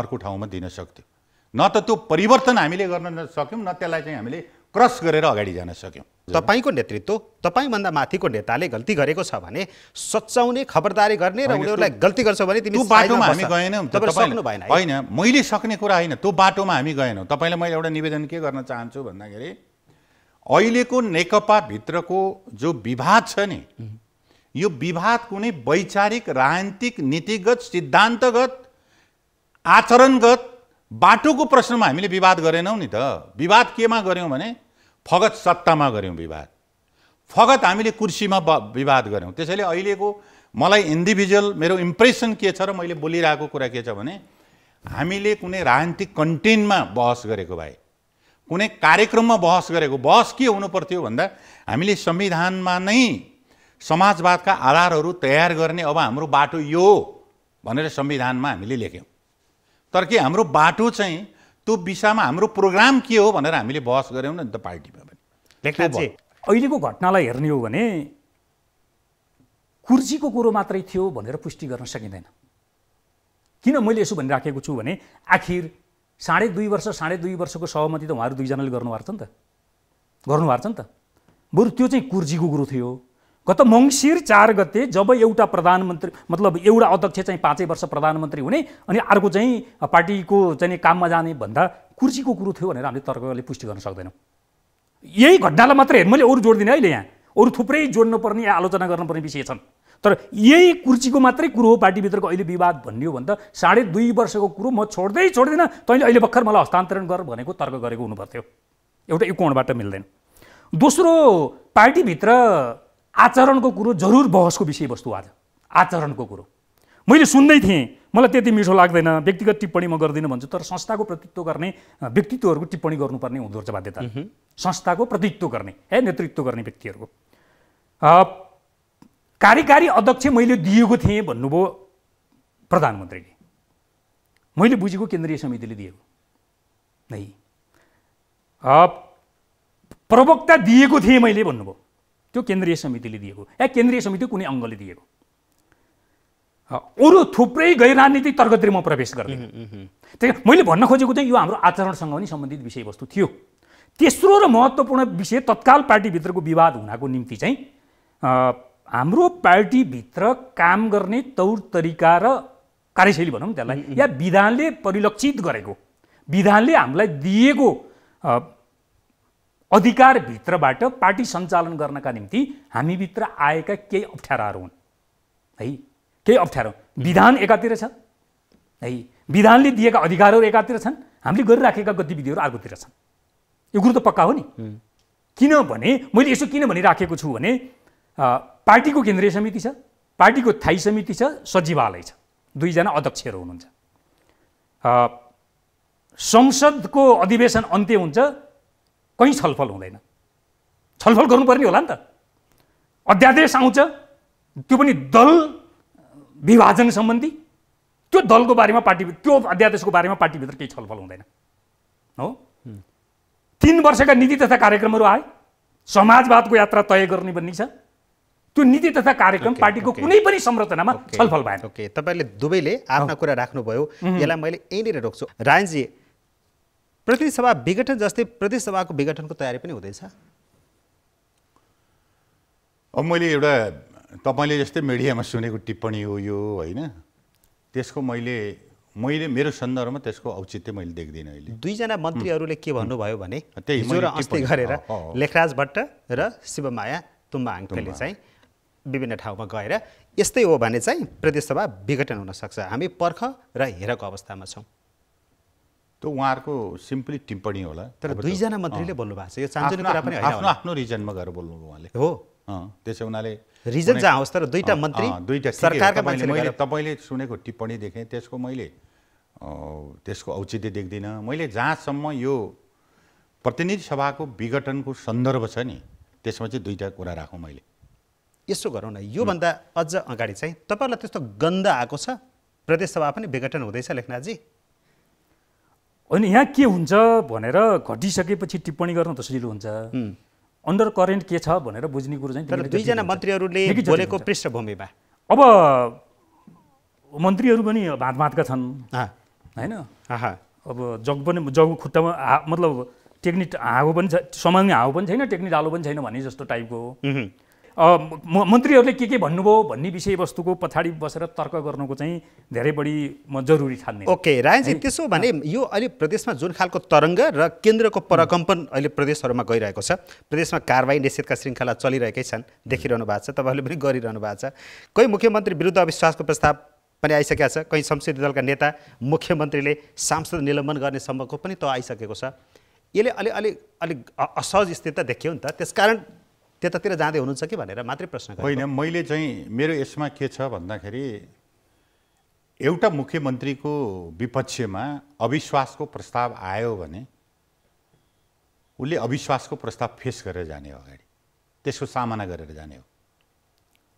[SPEAKER 1] अर्को ठाउँमा दिन सक्थ्यो न त त्यो परिवर्तन हामीले गर्न सक्यौँ न त्यसलाई चाहिँ हामीले क्रस गरेर
[SPEAKER 2] अगाडि जान सक्यौँ तपाईँको नेतृत्व तपाईँभन्दा माथिको नेताले गल्ती गरेको छ भने सच्याउने खबरदारी गर्ने र उनीहरूलाई गल्ती गर्छ भने तिमी बाटोमा हामी गएनौँ
[SPEAKER 1] होइन मैले सक्ने कुरा होइन त्यो बाटोमा हामी गएनौँ तपाईँलाई मैले एउटा निवेदन के गर्न चाहन्छु भन्दाखेरि अहिलेको नेकपाभित्रको जो विवाद छ नि यो विवाद कुनै वैचारिक राजनीतिक नीतिगत सिद्धान्तगत आचरणगत बाटोको प्रश्नमा हामीले विवाद गरेनौँ नि त विवाद केमा गऱ्यौँ भने फगत सत्तामा गऱ्यौँ विवाद फगत हामीले कुर्सीमा विवाद गऱ्यौँ त्यसैले अहिलेको मलाई इन्डिभिजुअल मेरो इम्प्रेसन के छ र मैले बोलिरहेको कुरा के छ भने हामीले कुनै राजनीतिक कन्टेन्टमा बहस गरेको भए कुनै कार्यक्रममा बहस गरेको बहस के हुनु पर्थ्यो भन्दा हामीले संविधानमा नै समाजवादका आधारहरू तयार गर्ने अब हाम्रो बाटो यो भनेर संविधानमा हामीले लेख्यौँ तर के हाम्रो बाटो चाहिँ त्यो विषयमा हाम्रो प्रोग्राम के हो भनेर हामीले बहस गऱ्यौँ नि त पार्टीमा पनि
[SPEAKER 3] लेख्दा अहिलेको घटनालाई हेर्ने हो भने कुर्सीको कुरो मात्रै थियो भनेर पुष्टि गर्न सकिँदैन किन मैले यसो भनिराखेको छु भने आखिर साढे दुई वर्ष साढे दुई वर्षको सहमति त उहाँहरू दुईजनाले गर्नुभएको छ नि त गर्नुभएको छ नि त बरु त्यो चाहिँ कुर्जीको कुरो थियो गत मङ्सिर चार गते जब एउटा प्रधानमन्त्री मतलब एउटा अध्यक्ष चाहिँ पाँचै वर्ष प्रधानमन्त्री हुने अनि अर्को चाहिँ पार्टीको चाहिँ काममा जाने भन्दा कुर्सीको कुरो थियो भनेर हामीले तर्कले पुष्टि गर्न सक्दैनौँ यही घटनालाई मात्रै हेर्नु मैले अरू जोड्दिनँ अहिले यहाँ अरू थुप्रै जोड्नुपर्ने या आलोचना गर्नुपर्ने विषय छन् तर यही कुर्सीको मात्रै कुरो हो पार्टीभित्रको अहिले विवाद भन्ने भने त साढे दुई वर्षको कुरो म छोड्दै छोड्दिनँ तैँले अहिले भर्खर मलाई हस्तान्तरण गर भनेको तर्क गरेको हुनुपर्थ्यो एउटा यो कोणबाट मिल्दैन दोस्रो पार्टीभित्र आचरणको कुरो जरुर बहसको विषयवस्तु आज आचरणको कुरो मैले सुन्दै थिएँ मलाई त्यति मिठो लाग्दैन व्यक्तिगत टिप्पणी म गर्दिनँ भन्छु तर संस्थाको प्रतित्व गर्ने व्यक्तित्वहरूको टिप्पणी गर्नुपर्ने हुँदो रहेछ बाध्यता संस्थाको प्रतित्व गर्ने है नेतृत्व गर्ने व्यक्तिहरूको कार्यकारी अध्यक्ष मैले दिएको थिएँ भन्नुभयो प्रधानमन्त्रीले मैले बुझेको केन्द्रीय समितिले दिएको नै प्रवक्ता दिएको थिएँ मैले भन्नुभयो त्यो केन्द्रीय समितिले दिएको या केन्द्रीय समिति कुनै अङ्गले दिएको अरू थुप्रै गैर राजनीतिक तर्कतिर म प्रवेश गर्ने त्यही मैले भन्न खोजेको चाहिँ यो हाम्रो आचरणसँग पनि सम्बन्धित विषयवस्तु थियो तेस्रो र महत्त्वपूर्ण विषय तत्काल पार्टीभित्रको विवाद हुनको निम्ति चाहिँ हाम्रो पार्टीभित्र काम गर्ने तौर तरिका र कार्यशैली भनौँ त्यसलाई या विधानले परिलक्षित गरेको विधानले हामीलाई दिएको अधिकारभित्रबाट पार्टी सञ्चालन गर्नका निम्ति हामीभित्र आएका केही अप्ठ्याराहरू हुन् है केही अप्ठ्यारो विधान एकातिर छ है विधानले दिएका अधिकारहरू एकातिर छन् हामीले गरिराखेका गतिविधिहरू अर्कोतिर छन् यो कुरो त पक्का हो नि किनभने मैले यसो किन भनिराखेको छु भने पार्टीको केन्द्रीय समिति छ पार्टीको थायी समिति छ सचिवालय छ दुईजना अध्यक्षहरू हुनुहुन्छ संसदको अधिवेशन अन्त्य हुन्छ कहीँ छलफल हुँदैन छलफल गर्नुपर्ने होला नि त अध्यादेश आउँछ त्यो पनि दल विभाजन सम्बन्धी त्यो दलको बारेमा पार्टी त्यो अध्यादेशको बारेमा पार्टीभित्र केही छलफल हुँदैन हो तिन वर्षका नीति तथा कार्यक्रमहरू आए समाजवादको यात्रा तय गर्ने भन्ने छ त्यो नीति तथा कार्यक्रम पार्टीको कुनै पनि संरचनामा छलफल भएन ओके तपाईँले दुवैले आफ्ना कुरा राख्नुभयो यसलाई मैले यहीँनिर रोक्छु
[SPEAKER 2] रायनजी सभा विघटन जस्तै सभाको विघटनको तयारी पनि हुँदैछ अब मैले एउटा तपाईँले जस्तै मिडियामा
[SPEAKER 1] सुनेको टिप्पणी हो यो होइन त्यसको मैले मैले मेरो सन्दर्भमा त्यसको
[SPEAKER 2] औचित्य मैले देख्दिनँ अहिले दुईजना मन्त्रीहरूले के भन्नुभयो भने त्यही अस्ति गरेर लेखराज भट्ट र शिवमाया तुम्बा आङ्कले चाहिँ विभिन्न ठाउँमा गएर यस्तै हो भने चाहिँ प्रदेशसभा विघटन हुनसक्छ हामी पर्ख र हेरको अवस्थामा छौँ त्यो उहाँहरूको सिम्पली टिप्पणी होला तर दुईजना मन्त्रीले बोल्नु भएको छ यो सानो कुरा पनि
[SPEAKER 1] आफ्नो आफ्नो रिजनमा गएर बोल्नु उहाँले हो त्यसै हुनाले रिजन जहाँ होस् तर दुईवटा मन्त्री दुईवटा सरकारका मैले मैले तपाईँले सुनेको टिप्पणी देखेँ त्यसको मैले त्यसको औचित्य देख्दिनँ मैले जहाँसम्म यो प्रतिनिधि सभाको विघटनको सन्दर्भ
[SPEAKER 2] छ नि त्यसमा चाहिँ दुईवटा कुरा राखौँ मैले यसो गरौँ न योभन्दा अझ अगाडि चाहिँ तपाईँहरूलाई त्यस्तो गन्ध आएको छ प्रदेशसभा पनि विघटन हुँदैछ लेखनाथजी
[SPEAKER 3] होइन यहाँ के हुन्छ भनेर घटिसकेपछि टिप्पणी गर्न त सजिलो हुन्छ अन्डर करेन्ट के छ भनेर बुझ्ने कुरो चाहिँ दुईजना मन्त्रीहरूले बोलेको पृष्ठभूमिमा अब मन्त्रीहरू पनि भाँत भाँतका छन् होइन अब जग पनि जग खुट्टामा हा मतलब टेक्निक हाओ पनि छ सामान्य हाओ पनि छैन टेक्निक आलो पनि छैन भने जस्तो टाइपको मन्त्रीहरूले के के भन्नुभयो भन्ने विषयवस्तुको पछाडि बसेर तर्क गर्नुको चाहिँ धेरै बढी म जरुरी ठान्ने ओके रायजी त्यसो भने
[SPEAKER 2] यो अहिले प्रदेशमा जुन खालको तरङ्ग र केन्द्रको परकम्पन अहिले प्रदेशहरूमा गइरहेको छ प्रदेशमा कारवाही निषेधका श्रृङ्खला चलिरहेकै छन् देखिरहनु भएको छ तपाईँहरूले पनि गरिरहनु भएको छ कोही मुख्यमन्त्री विरुद्ध अविश्वासको प्रस्ताव पनि आइसकेको छ कहीँ संसदीय दलका नेता मुख्यमन्त्रीले सांसद निलम्बन गर्ने सम्मको पनि त आइसकेको छ यसले अलि अलिक अलिक असहज स्थिति त देखियो नि त त्यसकारण त्यतातिर जाँदै हुनुहुन्छ कि भनेर मात्रै प्रश्न
[SPEAKER 1] होइन मैले चाहिँ मेरो यसमा के छ भन्दाखेरि एउटा मुख्यमन्त्रीको विपक्षमा अविश्वासको प्रस्ताव आयो भने उसले अविश्वासको प्रस्ताव फेस गरेर जाने हो अगाडि त्यसको सामना गरेर जाने हो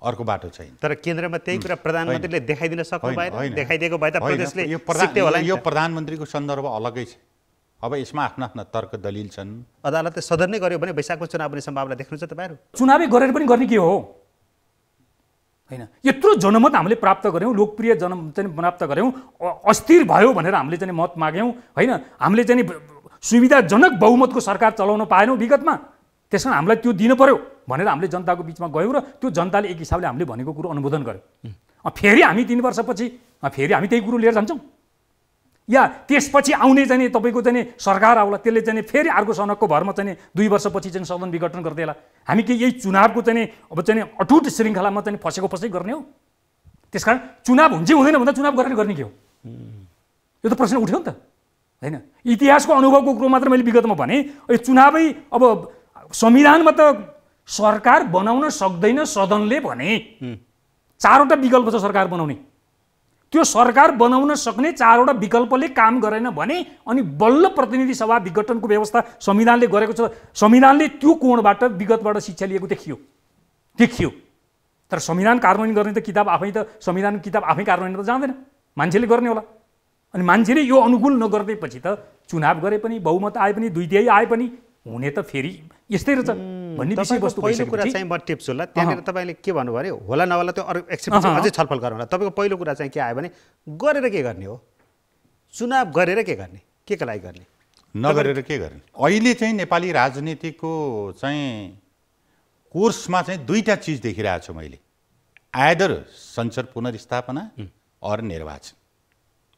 [SPEAKER 1] अर्को बाटो छैन
[SPEAKER 2] तर केन्द्रमा त्यही कुरा प्रधानमन्त्रीले देखाइदिन सक्नु भएन देखाइदिएको भए त यो
[SPEAKER 1] प्रधानमन्त्रीको सन्दर्भ अलगै छ अब यसमा आफ्ना आफ्ना तर्क दलिल छन्
[SPEAKER 2] अदालतले सदन नै गर्यो भने वैशाखको
[SPEAKER 3] चुनाव हुने सम्भावना देख्नुहुन्छ तपाईँहरू चुनावै गरेर पनि गर्ने के हो होइन यत्रो जनमत हामीले प्राप्त गऱ्यौँ लोकप्रिय जनमत चाहिँ प्राप्त गऱ्यौँ अस्थिर भयो भनेर हामीले चाहिँ मत माग्यौँ होइन हामीले चाहिँ सुविधाजनक बहुमतको सरकार चलाउन पाएनौँ विगतमा त्यस कारण हामीलाई त्यो दिनु पऱ्यो भनेर हामीले जनताको बिचमा गयौँ र त्यो जनताले एक हिसाबले हामीले भनेको कुरो अनुमोदन
[SPEAKER 2] गर्यो
[SPEAKER 3] फेरि हामी तिन वर्षपछि फेरि हामी त्यही कुरो लिएर जान्छौँ या त्यसपछि आउने चाहिँ तपाईँको चाहिँ सरकार आउला त्यसले चाहिँ फेरि अर्को सनकको भरमा चाहिँ दुई वर्षपछि चाहिँ सदन विघटन गरिदिएला हामी के यही चुनावको चाहिँ अब चाहिँ अटुट श्रृङ्खलामा चाहिँ फसेको फसै गर्ने हो त्यस कारण चुनाव हुन्छ हुँदैन भन्दा चुनाव गरेर गर्ने के हो यो त प्रश्न उठ्यो नि त होइन इतिहासको अनुभवको कुरो मात्र मैले विगतमा भने यो चुनावै अब संविधानमा त सरकार बनाउन सक्दैन सदनले भने चारवटा विकल्प छ सरकार बनाउने त्यो सरकार बनाउन सक्ने चारवटा विकल्पले काम गरेन भने अनि बल्ल प्रतिनिधि सभा विघटनको व्यवस्था संविधानले गरेको छ संविधानले त्यो कोणबाट विगतबाट शिक्षा लिएको देखियो देखियो तर संविधान कार्यान्वयन गर्ने त किताब आफै त संविधान किताब आफै कार्यान्वयन त जाँदैन मान्छेले गर्ने होला अनि मान्छेले यो अनुकूल नगर्दैपछि त चुनाव गरे पनि बहुमत आए पनि दुई तिहाई आए पनि हुने त फेरि यस्तै रहेछ भन्ने विषयवस्तु पहिलो कुरा चाहिँ म टिप्स होला त्यहाँनिर तपाईँले के भन्नुभयो भने होला नहोला त्यो अरू एक्सेप्ट
[SPEAKER 2] अझै छलफल गरौँ होला तपाईँको पहिलो कुरा चाहिँ के आयो भने गरेर के गर्ने हो चुनाव गरेर के गर्ने के का लागि गर्ने
[SPEAKER 1] नगरेर के गर्ने अहिले चाहिँ नेपाली
[SPEAKER 2] राजनीतिको
[SPEAKER 1] चाहिँ कोर्समा चाहिँ दुईवटा चिज देखिरहेको छु मैले आयदर संसद पुनर्स्थापना अरू निर्वाचन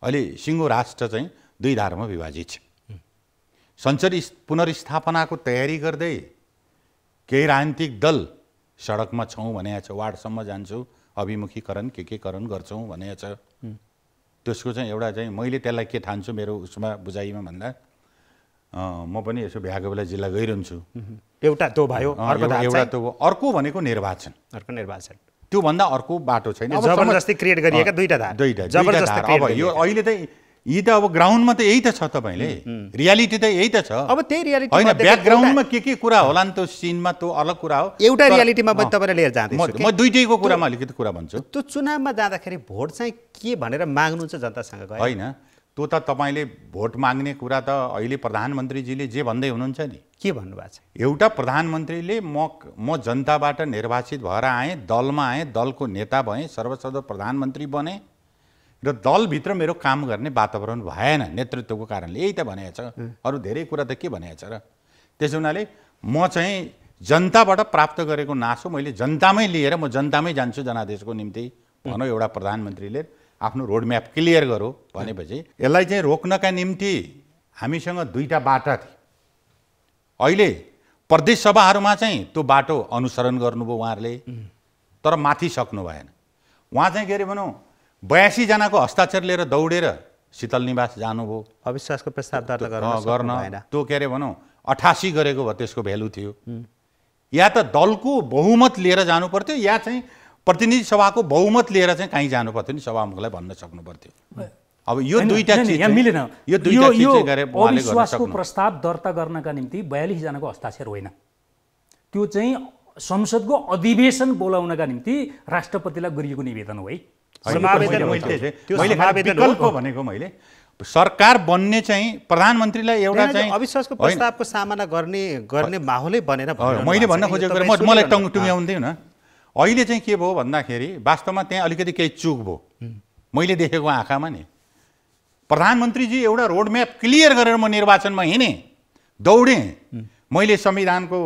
[SPEAKER 1] अहिले सिङ्गो राष्ट्र चाहिँ दुई धारमा विभाजित छ सञ्चरी पुनर्स्थापनाको तयारी गर्दै केही राजनीतिक दल सडकमा छौँ भनेको छ वार्डसम्म जान्छु अभिमुखीकरण के के करण गर्छौँ भनेको छ त्यसको चाहिँ एउटा चाहिँ मैले त्यसलाई के ठान्छु मेरो उसमा बुझाइमा भन्दा म पनि यसो भ्याएको बेला जिल्ला गइरहन्छु
[SPEAKER 2] एउटा त्यो भयो एउटा
[SPEAKER 1] त्यो अर्को भनेको निर्वाचन अर्को निर्वाचन त्योभन्दा अर्को बाटो छैन जबरजस्ती क्रिएट गरिएका दुईवटा दुईवटा अब यो अहिले चाहिँ यी त अब ग्राउन्डमा त यही त छ तपाईँले रियालिटी त यही त छ अब त्यही रियालिटी होइन ब्याकग्राउन्डमा के के कुरा होला नि त्यो सिनमा त्यो अलग कुरा हो एउटा रियालिटीमा पनि तपाईँले लिएर जाँदैछु म दुइटैको कुरामा अलिकति कुरा भन्छु त्यो चुनावमा जाँदाखेरि भोट चाहिँ के भनेर माग्नु छ जनतासँग होइन त्यो त तपाईँले भोट माग्ने कुरा त अहिले प्रधानमन्त्रीजीले जे भन्दै हुनुहुन्छ नि के भन्नुभएको छ एउटा प्रधानमन्त्रीले म म जनताबाट निर्वाचित भएर आएँ दलमा आएँ दलको नेता भएँ सर्वसाधारण प्रधानमन्त्री बनेँ र दलभित्र मेरो काम गर्ने वातावरण भएन नेतृत्वको कारणले यही त भनेको छ अरू धेरै कुरा त के भनेको छ र त्यसो हुनाले म चाहिँ जनताबाट प्राप्त गरेको नासो मैले जनतामै लिएर म जनतामै जान्छु जनादेशको निम्ति भनौँ एउटा प्रधानमन्त्रीले आफ्नो रोड म्याप क्लियर गरौँ भनेपछि यसलाई चाहिँ रोक्नका निम्ति हामीसँग दुईवटा बाटा थिए अहिले प्रदेश सभाहरूमा चाहिँ त्यो बाटो अनुसरण गर्नुभयो उहाँहरूले तर माथि सक्नु भएन उहाँ चाहिँ के अरे भनौँ बयासीजनाको हस्ताक्षर लिएर दौडेर शीतल निवास जानुभयो अविश्वासको प्रस्ताव दर्ता गर्न त्यो के अरे भनौँ अठासी गरेको भए त्यसको भ्यालु थियो या त दलको बहुमत लिएर जानु पर्थ्यो या चाहिँ प्रतिनिधि सभाको बहुमत लिएर चाहिँ कहीँ जानु पर्थ्यो नि सभामुखलाई भन्न सक्नु पर्थ्यो अब यो दुईटा मिलेन यो अविश्वासको
[SPEAKER 3] प्रस्ताव दर्ता गर्नका निम्ति बयालिसजनाको हस्ताक्षर होइन त्यो चाहिँ संसदको अधिवेशन बोलाउनका निम्ति राष्ट्रपतिलाई गरिएको निवेदन हो है भनेको मैले सरकार बन्ने
[SPEAKER 1] चाहिँ प्रधानमन्त्रीलाई एउटा चाहिँ अविश्वासको प्रस्तावको
[SPEAKER 2] सामना गर्ने गर्ने माहौलै बनेर
[SPEAKER 1] मैले भन्न खोजेको म मलाई टङ टुङ्ग्याउँदै न अहिले चाहिँ के भयो भन्दाखेरि वास्तवमा त्यहाँ अलिकति केही चुक भयो मैले देखेको आँखामा नि प्रधानमन्त्रीजी एउटा रोडम्याप क्लियर गरेर म निर्वाचनमा हिँडेँ दौडेँ मैले संविधानको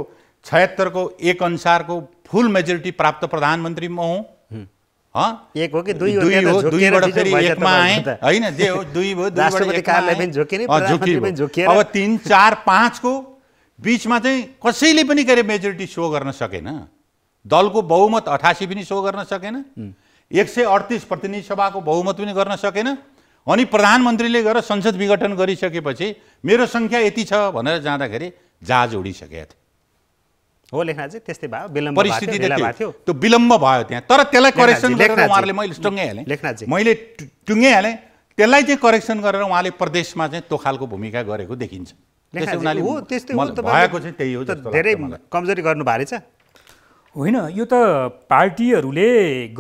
[SPEAKER 1] छयत्तरको एक अनुसारको फुल मेजोरिटी प्राप्त प्रधानमन्त्री म हुँ एक
[SPEAKER 2] हो कि दुई हो दुईबाट फेरि एकमा आएँ होइन जे हो दुई भयो कार्यालय पनि झोकिने पनि अब
[SPEAKER 1] तिन चार पाँचको बिचमा चाहिँ कसैले पनि के अरे मेजोरिटी सो गर्न सकेन दलको बहुमत अठासी पनि सो गर्न सकेन एक सय अडतिस प्रतिनिधि सभाको बहुमत पनि गर्न सकेन अनि प्रधानमन्त्रीले गएर संसद विघटन गरिसकेपछि मेरो सङ्ख्या यति छ भनेर जाँदाखेरि जहाज उडिसकेका थिए
[SPEAKER 2] हो लेखनाथ चाहिँ त्यस्तै भयो विलम्ब परिस्थिति त्यो
[SPEAKER 1] विलम्ब भयो त्यहाँ तर त्यसलाई करेक्सन गरेर उहाँहरूले मैले टुङ्गाइहालेँ लेखनाथजी मैले टुङ्गाइहालेँ त्यसलाई चाहिँ करेक्सन गरेर उहाँले प्रदेशमा चाहिँ
[SPEAKER 3] तोखालको भूमिका गरेको देखिन्छ त्यही हो धेरै कमजोरी गर्नु छ होइन यो त पार्टीहरूले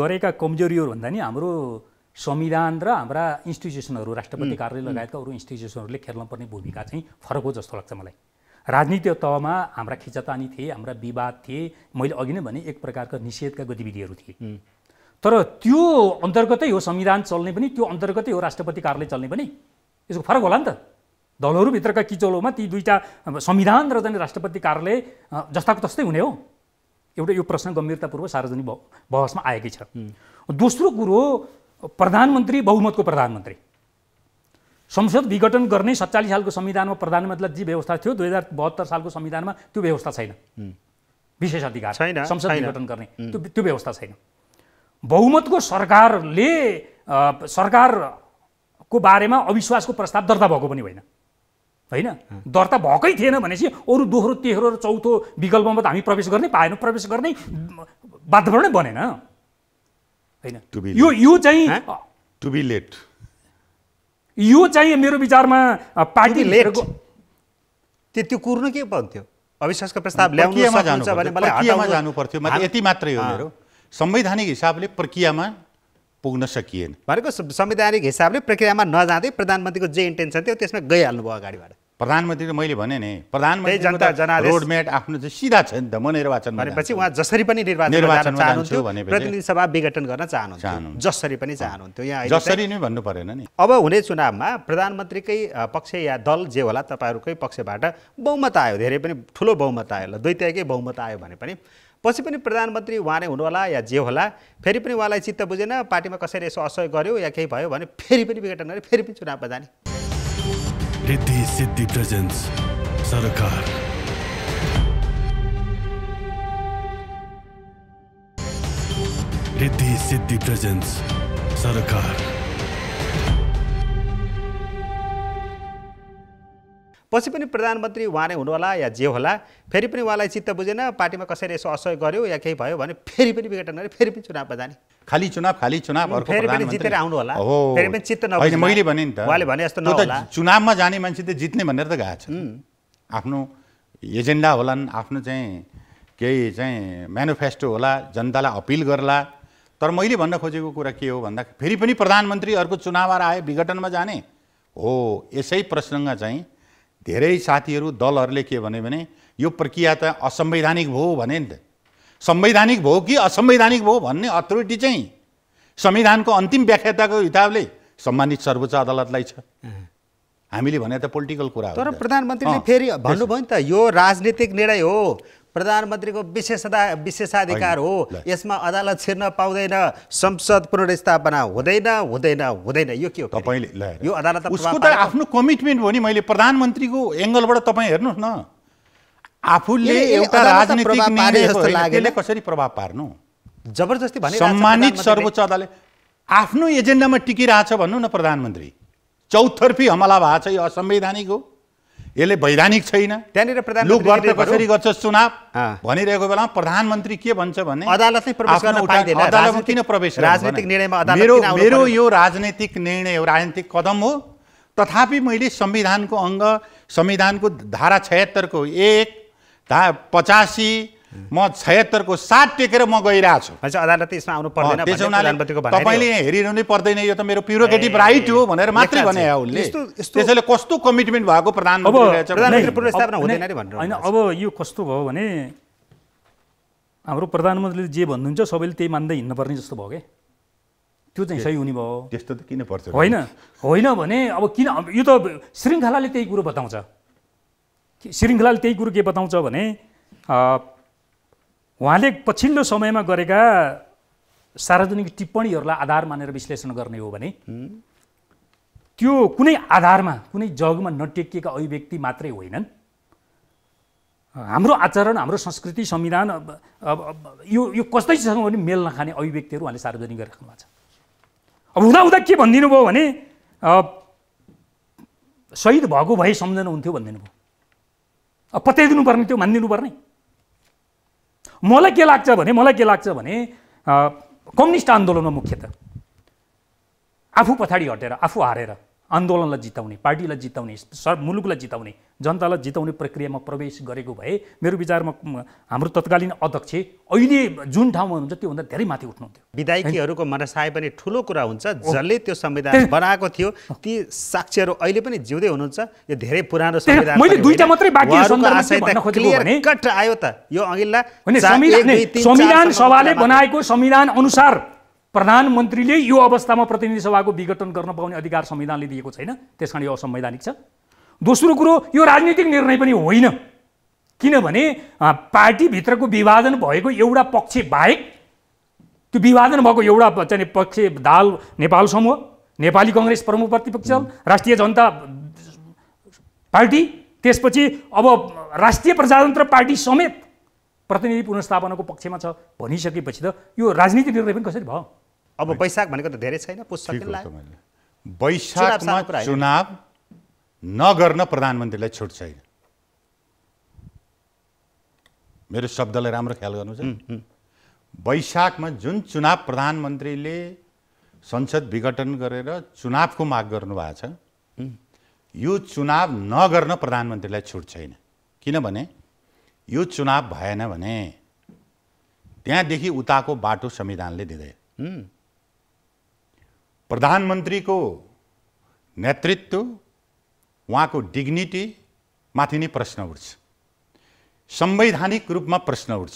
[SPEAKER 3] गरेका कमजोरीहरू भन्दा नि हाम्रो संविधान र हाम्रा इन्स्टिट्युसनहरू राष्ट्रपति कार्यालय लगायतका अरू इन्स्टिट्युसनहरूले खेल्नुपर्ने भूमिका चाहिँ फरक हो जस्तो लाग्छ मलाई राजनीतिक तहमा हाम्रा खिचातानी थिए हाम्रा विवाद थिए मैले अघि नै भने एक प्रकारको निषेधका गतिविधिहरू थिए तर त्यो अन्तर्गतै हो संविधान चल्ने पनि त्यो अन्तर्गतै हो राष्ट्रपति कार्यालय चल्ने पनि यसको फरक होला नि त दलहरूभित्रका किचलोमा ती दुईवटा संविधान र चाहिँ राष्ट्रपति कार्यालय जस्ताको तस्तै हुने हो एउटा यो प्रश्न गम्भीरतापूर्वक सार्वजनिक बहसमा आएकै छ दोस्रो कुरो प्रधानमन्त्री बहुमतको प्रधानमन्त्री संसद विघटन गर्ने सत्तालिस सालको संविधानमा प्रधानमन्त्रीलाई जी व्यवस्था थियो दुई हजार बहत्तर सालको संविधानमा त्यो व्यवस्था छैन विशेष अधिकार छैन संसद विघटन गर्ने त्यो त्यो व्यवस्था छैन बहुमतको सरकारले सरकारको बारेमा अविश्वासको प्रस्ताव दर्ता भएको पनि होइन होइन दर्ता भएकै थिएन भनेपछि अरू दोहोरो तेह्रो र चौथो विकल्पमा त हामी प्रवेश गर्नै पाएन प्रवेश गर्ने बाध्यता नै बनेन होइन यो यो चाहिँ टु बी लेट यो चाहिँ मेरो विचारमा पार्टी त्यो कुर्नु के भन्थ्यो अविश्वासको प्रस्ताव जानु
[SPEAKER 1] पर्थ्यो यति मात्रै हो मेरो संवैधानिक हिसाबले प्रक्रियामा पुग्न सकिएन
[SPEAKER 2] भनेको संवैधानिक हिसाबले प्रक्रियामा नजाँदै प्रधानमन्त्रीको जे इन्टेन्सन थियो त्यसमा गइहाल्नु भयो अगाडिबाट
[SPEAKER 1] प्रधानमन्त्रीले मैले भने नि प्रधानमन्त्री रोडमेट आफ्नो चाहिँ सिधा छ नि
[SPEAKER 2] त म निर्वाचन भनेपछि उहाँ जसरी
[SPEAKER 1] पनि निर्वाचन चाहनुहुन्थ्यो प्रतिनिधि
[SPEAKER 2] सभा विघटन गर्न चाहनुहुन्थ्यो जसरी पनि चाहनुहुन्थ्यो यहाँ जसरी नै भन्नु परेन नि अब हुने चुनावमा प्रधानमन्त्रीकै पक्ष या दल जे होला तपाईँहरूकै पक्षबाट बहुमत आयो धेरै पनि ठुलो बहुमत आयो होला दुई तिहाईकै बहुमत आयो भने पनि पछि पनि प्रधानमन्त्री उहाँ नै हुनुहोला या जे होला फेरि पनि उहाँलाई चित्त बुझेन पार्टीमा कसैले यसो असहयोग गर्यो या केही भयो भने फेरि पनि विघटन गरे फेरि पनि चुनावमा जाने
[SPEAKER 1] रिद्धि सिद्धि प्रेजेंस सरकार रिद्धि सिद्धि प्रेजेंस सरकार
[SPEAKER 2] पछि पनि प्रधानमन्त्री उहाँ नै हुनुहोला या जे होला फेरि पनि उहाँलाई चित्त बुझेन पार्टीमा कसैले यसो असहयोग गर्यो या केही भयो भने फेरि पनि विघटन गरेर फेरि पनि चुनावमा जाने खालि चुनाव खालि
[SPEAKER 1] चुनाव फेरि पनि जितेर आउनु होला फेरि पनि चित्त नभएन मैले भने नि त उहाँले भने जस्तो नहोला चुनावमा जाने मान्छे त जित्ने भनेर त गएको छ आफ्नो एजेन्डा होलान् आफ्नो चाहिँ केही चाहिँ म्यानिफेस्टो होला जनतालाई अपिल गर्ला तर मैले भन्न खोजेको कुरा के हो भन्दा फेरि पनि प्रधानमन्त्री अर्को चुनाव आए विघटनमा जाने हो यसै प्रसङ्ग चाहिँ धेरै साथीहरू दलहरूले के भन्यो भने यो प्रक्रिया त असंवैधानिक भयो भने नि त संवैधानिक भयो कि असंवैधानिक भयो भन्ने अथोरिटी चाहिँ संविधानको अन्तिम व्याख्याताको हिसाबले सम्मानित सर्वोच्च अदालतलाई छ हामीले भने त पोलिटिकल कुरा
[SPEAKER 2] हो तर प्रधानमन्त्रीले फेरि भन्नुभयो नि त यो राजनीतिक निर्णय हो प्रधानमन्त्रीको विशेष विशेषाधिकार हो यसमा अदालत छिर्न पाउँदैन संसद पुनर्स्थापना हुँदैन हुँदैन हुँदैन यो के हो तपाईँले यो अदालत उसको त
[SPEAKER 1] आफ्नो कमिटमेन्ट हो नि मैले प्रधानमन्त्रीको एङ्गलबाट तपाईँ हेर्नुहोस् न आफूले एउटा राजनीतिक निर्णय जस्तो कसरी प्रभाव पार्नु जबरजस्ती भने सम्मानित सर्वोच्च अदालत आफ्नो एजेन्डामा टिकिरहेछ भन्नु न प्रधानमन्त्री चौतर्फी हमला भएको छ यो असंवैधानिक हो यसले वैधानिक छैन त्यहाँनिर प्रधानमन्त्री कसरी गर्छ चुनाव भनिरहेको बेलामा प्रधानमन्त्री के भन्छ भने अदालतले प्रवेश गर्न पाइँदैन अदालतमा किन प्रवेश राजनीतिक निर्णयमा अदालत मेरो मेरो यो राजनीतिक निर्णय हो राजनीतिक कदम हो तथापि मैले संविधानको अङ्ग संविधानको धारा छयत्तरको एक धा पचासी म छयत्तरको साथ टेकेर म गइरहेको छु अदालत यसमा आउनु पर्दैन तपाईँले हेरिनु नै पर्दैन यो त मेरो प्युरोगेटिभ राइट हो भनेर मात्रै भने उसले त्यसैले कस्तो
[SPEAKER 3] कमिटमेन्ट भएको प्रधानमन्त्री होइन अब यो कस्तो भयो भने हाम्रो प्रधानमन्त्रीले जे भन्नुहुन्छ सबैले त्यही मान्दै हिँड्नुपर्ने जस्तो भयो क्या त्यो चाहिँ सही हुने भयो त्यस्तो त किन पर्छ होइन होइन भने अब किन यो त श्रृङ्खलाले त्यही कुरो बताउँछ श्रृङ्खलाले त्यही कुरो के बताउँछ भने उहाँले पछिल्लो समयमा गरेका सार्वजनिक टिप्पणीहरूलाई आधार मानेर विश्लेषण गर्ने हो भने त्यो कुनै आधारमा कुनै जगमा नटेकिएका अभिव्यक्ति मात्रै होइनन् हाम्रो आचरण हाम्रो संस्कृति संविधान यो यो कस्तैसँग पनि मेल नखाने अभिव्यक्तिहरू उहाँले सार्वजनिक गरिराख्नु भएको छ अब हुँदा हुँदा के भनिदिनु भयो भने शहीद भएको भए सम्झनु हुन्थ्यो भनिदिनु भयो पर्ने त्यो पर्ने मलाई के लाग्छ भने मलाई के लाग्छ भने कम्युनिस्ट आन्दोलनमा मुख्यत आफू पछाडि हटेर आफू हारेर आन्दोलनलाई जिताउने पार्टीलाई जिताउने सर्व मुलुकलाई जिताउने जनतालाई जिताउने प्रक्रियामा प्रवेश गरेको भए मेरो विचारमा हाम्रो तत्कालीन अध्यक्ष अहिले जुन ठाउँमा हुनुहुन्छ त्योभन्दा धेरै माथि उठ्नुहुन्थ्यो विधायकीहरूको मनसाय पनि
[SPEAKER 2] ठुलो कुरा हुन्छ जसले त्यो संविधान बनाएको थियो ती साक्षीहरू अहिले पनि जिउँदै हुनुहुन्छ यो धेरै पुरानो संविधान मात्रै आयो त यो अघिल्ला
[SPEAKER 3] संविधान सभाले बनाएको संविधान अनुसार प्रधानमन्त्रीले यो अवस्थामा प्रतिनिधि सभाको विघटन गर्न पाउने अधिकार संविधानले दिएको छैन त्यस कारण यो असंवैधानिक छ दोस्रो कुरो यो राजनीतिक निर्णय पनि होइन किनभने पार्टीभित्रको विभाजन भएको एउटा पक्ष बाहेक त्यो विभाजन भएको एउटा चाहिँ पक्ष दाल नेपाल समूह नेपाली कङ्ग्रेस प्रमुख प्रतिपक्ष राष्ट्रिय जनता पार्टी त्यसपछि अब राष्ट्रिय प्रजातन्त्र पार्टी समेत प्रतिनिधि पुनर्स्थापनाको पक्षमा छ भनिसकेपछि त यो राजनीतिक निर्णय पनि कसरी भयो अब वैशाख भनेको त धेरै छैन
[SPEAKER 1] वैशाखमा चुनाव नगर्न प्रधानमन्त्रीलाई छुट छैन मेरो शब्दलाई राम्रो ख्याल गर्नु छ वैशाखमा जुन चुनाव प्रधानमन्त्रीले संसद विघटन गरेर चुनावको माग गर्नुभएको छ यो चुनाव नगर्न प्रधानमन्त्रीलाई छुट छैन किनभने यो चुनाव भएन भने त्यहाँदेखि उताको बाटो संविधानले दिँदैन प्रधानमन्त्रीको नेतृत्व उहाँको डिग्निटी माथि नै प्रश्न उठ्छ संवैधानिक रूपमा प्रश्न उठ्छ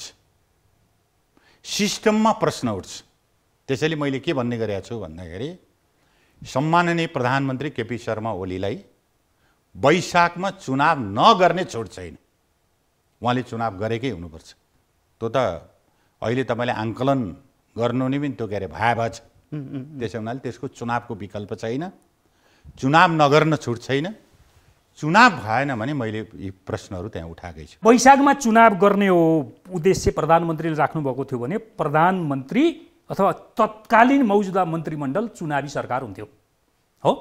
[SPEAKER 1] सिस्टममा प्रश्न उठ्छ त्यसैले मैले के भन्ने गरेको छु भन्दाखेरि सम्माननीय प्रधानमन्त्री केपी शर्मा ओलीलाई वैशाखमा चुनाव नगर्ने छोड छैन उहाँले चुनाव गरेकै हुनुपर्छ त्यो त अहिले तपाईँले आङ्कलन गर्नु नै पनि त्यो के अरे भएको छ त्यसो हुनाले त्यसको चुनावको विकल्प छैन चुनाव नगर्न छुट छैन चुनाव भएन भने मैले यी प्रश्नहरू त्यहाँ उठाएकै छु
[SPEAKER 3] वैशाखमा चुनाव गर्ने हो उद्देश्य प्रधानमन्त्रीले राख्नुभएको थियो भने प्रधानमन्त्री अथवा तत्कालीन मौजुदा मन्त्रीमण्डल चुनावी सरकार हुन्थ्यो हो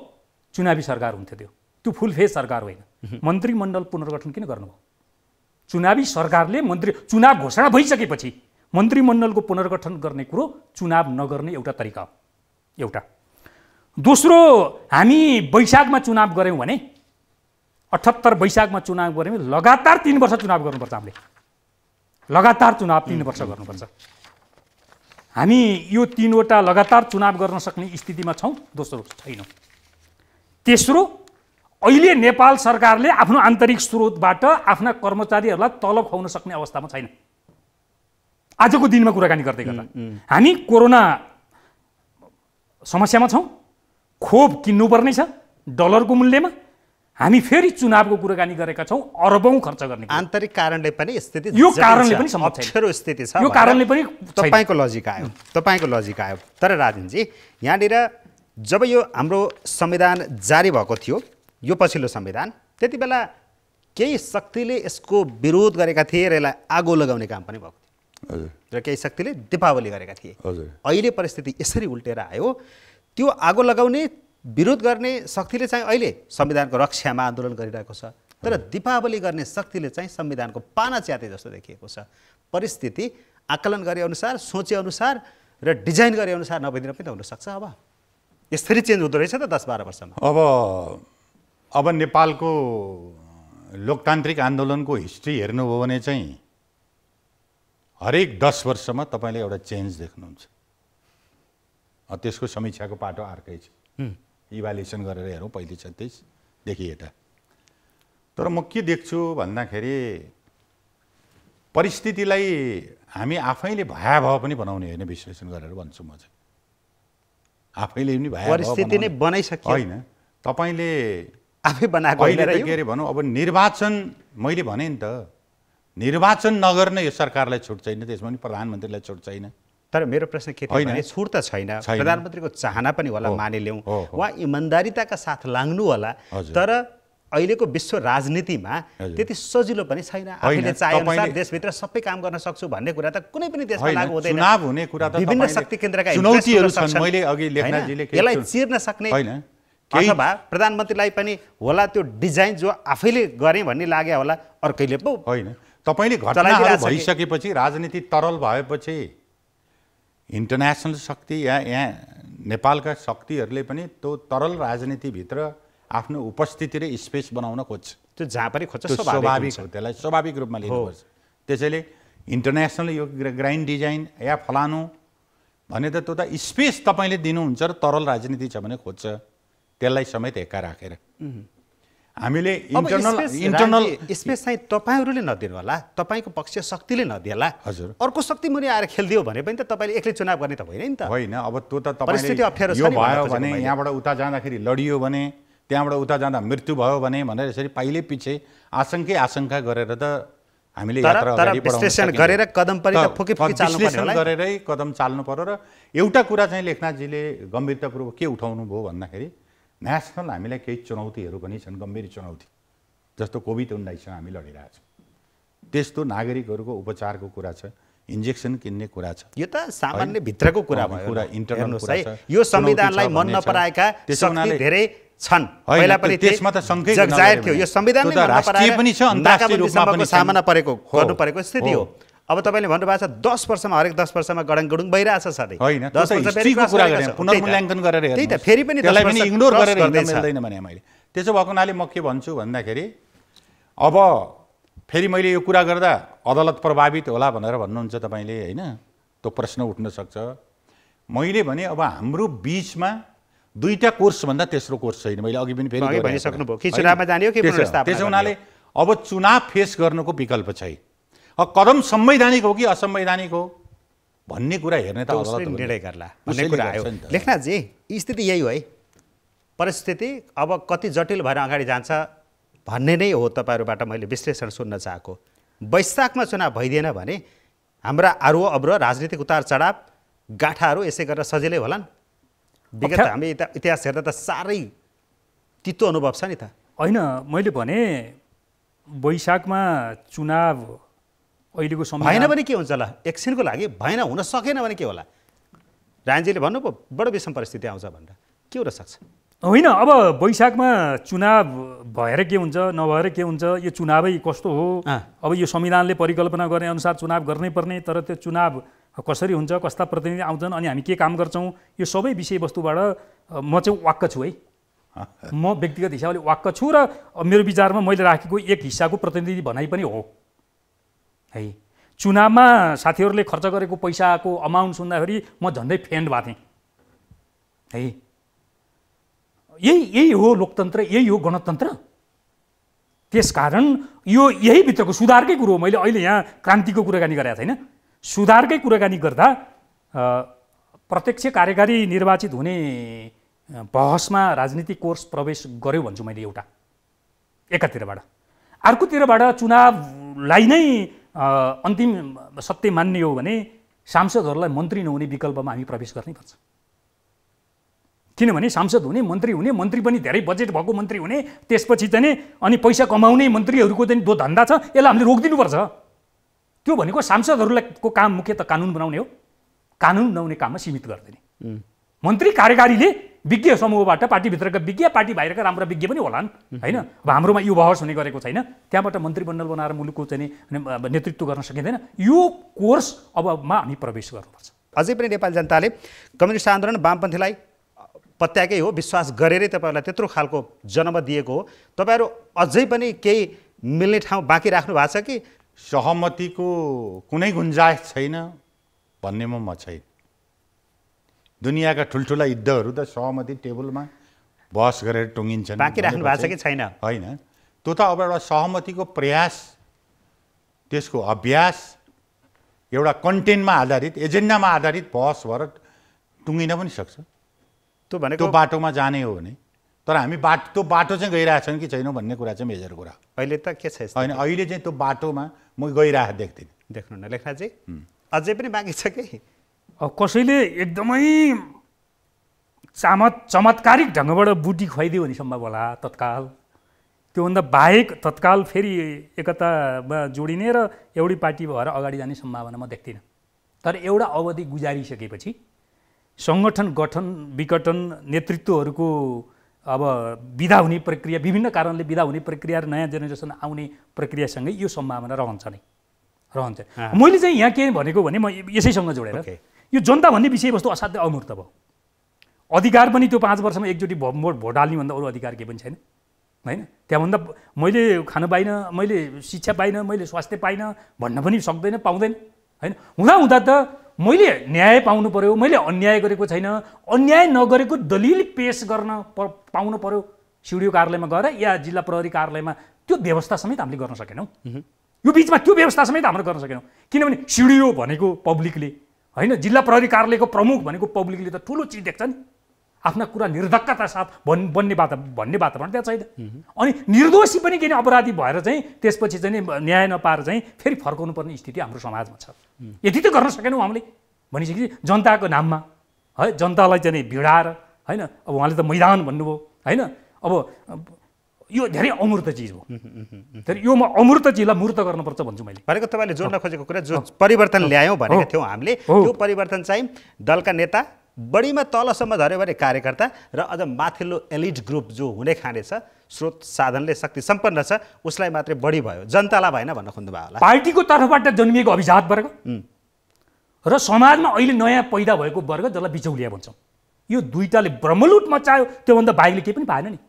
[SPEAKER 3] चुनावी सरकार हुन्थ्यो त्यो त्यो फुल फेस सरकार होइन मन्त्रीमण्डल पुनर्गठन किन गर्नुभयो चुनावी सरकारले मन्त्री चुनाव घोषणा भइसकेपछि मन्त्रीमण्डलको पुनर्गठन गर्ने कुरो चुनाव नगर्ने एउटा तरिका हो एउटा दोस्रो हामी वैशाखमा चुनाव गऱ्यौँ भने अठहत्तर वैशाखमा चुनाव गऱ्यौँ भने लगातार तिन वर्ष चुनाव गर्नुपर्छ हामीले लगातार चुनाव तिन वर्ष गर्नुपर्छ हामी यो तिनवटा लगातार चुनाव गर्न सक्ने स्थितिमा छौँ दोस्रो छैनौँ तेस्रो अहिले नेपाल सरकारले आफ्नो आन्तरिक स्रोतबाट आफ्ना कर्मचारीहरूलाई तलब खुवाउन सक्ने अवस्थामा छैन आजको दिनमा कुराकानी गर्दै गर्दा हामी कोरोना समस्यामा छौँ खोप किन्नुपर्ने छ डलरको मूल्यमा हामी फेरि चुनावको कुराकानी गरेका छौँ अरबौँ खर्च गर्ने आन्तरिक कारणले पनि स्थिति यो कारणले पनि अप्ठ्यारो स्थिति छ यो कारणले पनि तपाईँको
[SPEAKER 2] लजिक आयो तपाईँको लजिक आयो तर राजनजी यहाँनिर जब यो हाम्रो संविधान जारी भएको थियो यो पछिल्लो संविधान त्यति बेला केही शक्तिले यसको विरोध गरेका थिए र यसलाई आगो लगाउने काम पनि भएको थियो र केही शक्तिले दीपावली गरेका थिए अहिले परिस्थिति यसरी उल्टेर आयो त्यो आगो लगाउने विरोध गर्ने शक्तिले चाहिँ अहिले संविधानको रक्षामा आन्दोलन गरिरहेको छ तर दीपावली गर्ने शक्तिले चाहिँ संविधानको पाना च्याते जस्तो देखिएको छ परिस्थिति आकलन गरे अनुसार सोचे अनुसार र डिजाइन गरे अनुसार नभइदिन पनि त हुनसक्छ अब यसरी चेन्ज हुँदो रहेछ त दस बाह्र वर्षमा
[SPEAKER 1] अब अब नेपालको लोकतान्त्रिक आन्दोलनको हिस्ट्री हेर्नुभयो भने चाहिँ हरेक दस वर्षमा तपाईँले एउटा चेन्ज देख्नुहुन्छ त्यसको समीक्षाको पाटो अर्कै छ इभ्यालुएसन गरेर हेरौँ पहिले सत्ताइसदेखि यता तर म के देख्छु भन्दाखेरि परिस्थितिलाई हामी आफैले भयावह पनि बनाउने होइन विश्लेषण गरेर भन्छु म चाहिँ आफैले पनि परिस्थिति नै बनाइसक्यो होइन तपाईँले आफै बनाएको के अरे भनौँ अब निर्वाचन मैले भने नि त निर्वाचन नगर्ने यो सरकारलाई
[SPEAKER 2] छुट छैन त्यसमा पनि प्रधानमन्त्रीलाई छुट छैन तर मेरो प्रश्न के थियो छुट त छैन प्रधानमन्त्रीको चाहना पनि होला मानिलिउँ उहाँ इमान्दारिताका साथ लाग्नु होला तर अहिलेको विश्व राजनीतिमा त्यति सजिलो पनि छैन आफूले चाहे देशभित्र सबै काम गर्न सक्छु भन्ने कुरा त कुनै पनि देशमा लागू हुँदैन चुनाव हुने कुरा त विभिन्न शक्ति केन्द्रका चुनौतीहरू छन् मैले अघि यसलाई चिर्न सक्ने अथवा प्रधानमन्त्रीलाई पनि होला त्यो डिजाइन जो आफैले गरेँ भन्ने लाग्यो होला अर्कैले पो होइन तपाईँले घटनाहरू
[SPEAKER 1] भइसकेपछि राजनीति तरल भएपछि इन्टरनेसनल शक्ति या यहाँ नेपालका शक्तिहरूले पनि त्यो तरल राजनीतिभित्र आफ्नो उपस्थिति र स्पेस बनाउन खोज्छ त्यो जहाँ पनि खोज्छ स्वाभाविक हो त्यसलाई स्वाभाविक रूपमा लिनुपर्छ त्यसैले इन्टरनेसनल यो ग्राइन्ड डिजाइन या फलानु भने त त्यो त स्पेस तपाईँले दिनुहुन्छ र तरल राजनीति छ भने खोज्छ त्यसलाई समेत हेक्का राखेर हामीले
[SPEAKER 2] इन्टरनल इन्टरनल स्पेस चाहिँ तपाईँहरूले नदिनु होला तपाईँको पक्ष शक्तिले नदिएला हजुर अर्को शक्ति मुनि आएर खेलिदियो भने पनि त तपाईँले एक्लै चुनाव गर्ने त होइन नि त होइन अब त्यो त परिस्थिति अप्ठ्यारो भयो भने यहाँबाट
[SPEAKER 1] उता जाँदाखेरि लडियो भने त्यहाँबाट उता जाँदा मृत्यु भयो भने भनेर यसरी पाइले पछि आशङ्कै आशङ्का गरेर त हामीले विश्लेषण गरेर कदम पनि विश्लेषण गरेरै कदम चाल्नु पर्यो र एउटा कुरा चाहिँ लेखनाथजीले गम्भीरतापूर्वक के उठाउनु भयो भन्दाखेरि नेसनल हामीलाई केही चुनौतीहरू पनि छन् गम्भीर चुनौती जस्तो कोभिड उन्नाइससँग हामी लडिरहेछौँ त्यस्तो नागरिकहरूको उपचारको कुरा छ इन्जेक्सन किन्ने कुरा छ यो त सामान्य भित्रको कुरा भयो कुरा इन्टरनल यो संविधानलाई मन नपराएका धेरै
[SPEAKER 2] छन् पहिला पनि त्यसमा त सङ्केत थियो यो संविधानले मन पनि सामना परेको गर्नु परेको स्थिति हो अब तपाईँले भन्नुभएको छ दस वर्षमा हरेक दस वर्षमा गडङ गुडुङ भइरहेछ साथै त्यही त फेरि पनि इग्नोर गरेर भने मैले त्यसो भएको हुनाले म के भन्छु
[SPEAKER 1] भन्दाखेरि अब फेरि मैले यो कुरा गर्दा अदालत प्रभावित होला भनेर भन्नुहुन्छ तपाईँले होइन त्यो प्रश्न उठ्न सक्छ मैले भने अब हाम्रो बिचमा दुईवटा कोर्सभन्दा तेस्रो कोर्स छैन मैले अघि पनि फेरि भनिसक्नुभयो त्यसो हुनाले अब चुनाव फेस गर्नुको विकल्प छैन कदम संवैधानिक हो
[SPEAKER 2] कि असंवैधानिक हो भन्ने कुरा हेर्ने त निर्णय गर्ला भन्ने कुरा आयो लेखनाथजी स्थिति यही हो है परिस्थिति अब कति जटिल भएर अगाडि जान्छ भन्ने नै हो तपाईँहरूबाट मैले विश्लेषण सुन्न चाहेको वैशाखमा चुनाव भइदिएन भने हाम्रा आरोह अवरोह राजनीतिक उतार चढाव गाठाहरू यसै गरेर सजिलै होलान् विगत हामी इतिहास हेर्दा त साह्रै
[SPEAKER 3] तितो अनुभव छ नि त होइन मैले भने वैशाखमा चुनाव अहिलेको समय भएन भने
[SPEAKER 2] के हुन्छ होला एकछिनको लागि भएन हुन सकेन भने के होला भन्नु भन्नुभयो बडो विषम परिस्थिति आउँछ भनेर के हुन सक्छ
[SPEAKER 3] होइन अब वैशाखमा चुनाव भएर के हुन्छ नभएर के हुन्छ यो चुनावै कस्तो हो अब यो संविधानले परिकल्पना गर्ने अनुसार चुनाव गर्नै पर्ने तर त्यो चुनाव कसरी हुन्छ कस्ता प्रतिनिधि आउँछन् अनि हामी के काम गर्छौँ यो सबै विषयवस्तुबाट म चाहिँ वाक्क छु है म व्यक्तिगत हिसाबले वाक्क छु र मेरो विचारमा मैले राखेको एक हिस्साको प्रतिनिधि भनाइ पनि हो है चुनावमा साथीहरूले खर्च गरेको पैसाको अमाउन्ट सुन्दाखेरि म झन्डै फेन्ड भएको थिएँ है यही यही हो लोकतन्त्र यही हो गणतन्त्र त्यसकारण यो यहीभित्रको सुधारकै कुरो हो मैले अहिले यहाँ क्रान्तिको कुराकानी गरेको छैन सुधारकै कुराकानी गर्दा प्रत्यक्ष कार्यकारी निर्वाचित हुने बहसमा राजनीतिक कोर्स प्रवेश गर्यो भन्छु मैले एउटा एकातिरबाट अर्कोतिरबाट चुनावलाई नै अन्तिम सत्य मान्ने हो भने सांसदहरूलाई मन्त्री नहुने विकल्पमा हामी प्रवेश गर्नै पर्छ किनभने सांसद हुने मन्त्री हुने मन्त्री पनि धेरै बजेट भएको मन्त्री हुने त्यसपछि चाहिँ अनि पैसा कमाउने मन्त्रीहरूको चाहिँ दो धन्दा छ यसलाई हामीले रोकिदिनुपर्छ त्यो भनेको सांसदहरूलाई को काम मुख्य त कानुन बनाउने हो कानुन बनाउने काममा सीमित गरिदिने मन्त्री कार्यकारीले विज्ञ समूहबाट पार्टीभित्रका विज्ञ पार्टी बाहिरका राम्रा विज्ञ पनि होलान् होइन अब हाम्रोमा यो बहस हुने गरेको छैन त्यहाँबाट मन्त्रीमण्डल बनाएर मुलुकको चाहिँ नेतृत्व गर्न सकिँदैन यो कोर्स अबमा हामी प्रवेश गर्नुपर्छ अझै पनि नेपाली जनताले कम्युनिस्ट आन्दोलन वामपन्थीलाई
[SPEAKER 2] पत्याएकै हो विश्वास गरेरै तपाईँहरूलाई त्यत्रो खालको जन्म दिएको हो तपाईँहरू अझै पनि केही मिल्ने ठाउँ बाँकी राख्नु भएको छ कि सहमतिको कुनै
[SPEAKER 1] गुन्जाइस छैन भन्नेमा म छैन दुनियाँका ठुल्ठुला युद्धहरू त सहमति टेबलमा बहस गरेर टुङ्गिन्छन् राख्नु भएको छ कि छैन होइन त्यो त अब एउटा सहमतिको प्रयास त्यसको अभ्यास एउटा कन्टेन्टमा आधारित एजेन्डामा आधारित बहस भएर टुङ्गिन पनि सक्छ त्यो भने त्यो बाटोमा जाने हो भने तर हामी बाटो त्यो बाटो चाहिँ गइरहेछौँ कि छैनौँ भन्ने कुरा चाहिँ मेजर कुरा अहिले त के छ होइन अहिले चाहिँ त्यो बाटोमा म गइरहेको देख्दिनँ देख्नु न लेख्न
[SPEAKER 2] चाहिँ
[SPEAKER 3] अझै पनि बाँकी छ कि कसैले एकदमै चामत चमत्कारिक ढङ्गबाट बुटी खुवाइदियो भने सम्भव होला तत्काल त्योभन्दा बाहेक तत्काल फेरि एकतामा जोडिने र एउटै पार्टी भएर अगाडि जाने सम्भावना म देख्दिनँ तर एउटा अवधि गुजारिसकेपछि सङ्गठन गठन विघटन नेतृत्वहरूको अब विदा हुने प्रक्रिया विभिन्न कारणले विदा हुने प्रक्रिया र नयाँ जेनेरेसन आउने प्रक्रियासँगै यो सम्भावना रहन्छ नै रहन्छ मैले चाहिँ यहाँ के भनेको भने म यसैसँग जोडेर यो जनता भन्ने विषयवस्तु असाध्यै अमूर्त भयो अधिकार पनि त्यो पाँच वर्षमा एकचोटि भोट भोट हाल्नेभन्दा अरू अधिकार केही पनि छैन होइन त्यहाँभन्दा मैले खान पाइनँ मैले शिक्षा पाइनँ मैले स्वास्थ्य पाइनँ भन्न पनि सक्दैन पाउँदैन होइन हुँदा हुँदा त मैले न्याय पाउनु पऱ्यो मैले अन्याय गरेको छैन अन्याय नगरेको दलिल पेस गर्न प पाउनु पऱ्यो सिडिओ कार्यालयमा गएर या जिल्ला प्रहरी कार्यालयमा त्यो व्यवस्था समेत हामीले गर्न सकेनौँ यो बिचमा त्यो व्यवस्था समेत हामीले गर्न सकेनौँ किनभने सिडिओ भनेको पब्लिकले होइन जिल्ला प्रहरी कार्यालयको प्रमुख भनेको पब्लिकले त ठुलो चिज देख्छ नि आफ्ना कुरा निर्धक्कता साथ भन् बन्ने वाता भन्ने वातावरण त्यहाँ छैन अनि निर्दोषी पनि किन अपराधी भएर चाहिँ त्यसपछि चाहिँ न्याय नपाएर चाहिँ फेरि फर्काउनु पर्ने स्थिति हाम्रो समाजमा छ यति त गर्न सकेनौँ हामीले भनिसकेपछि जनताको नाममा है जनतालाई चाहिँ भिडाएर होइन अब उहाँले त मैदान भन्नुभयो होइन अब यो धेरै अमूर्त चिज हो तर यो म अमूर्त चिजलाई मूर्त गर्नुपर्छ भन्छु मैले भनेको तपाईँले जोड्न खोजेको कुरा जो परिवर्तन ल्यायौँ भनेको थियौँ हामीले त्यो
[SPEAKER 2] परिवर्तन चाहिँ दलका नेता बढीमा तलसम्म झऱ्यो भने कार्यकर्ता र अझ माथिल्लो एलिड ग्रुप जो हुने खाने छ स्रोत साधनले शक्ति सम्पन्न
[SPEAKER 3] छ उसलाई मात्रै बढी भयो जनतालाई भएन भन्न खोज्नुभयो होला पार्टीको तर्फबाट जन्मिएको अभिजात वर्ग र समाजमा अहिले नयाँ पैदा भएको वर्ग जसलाई बिचौलिया भन्छौँ यो दुइटाले ब्रह्मलुट मचायो त्योभन्दा बाहेकले केही पनि पाएन नि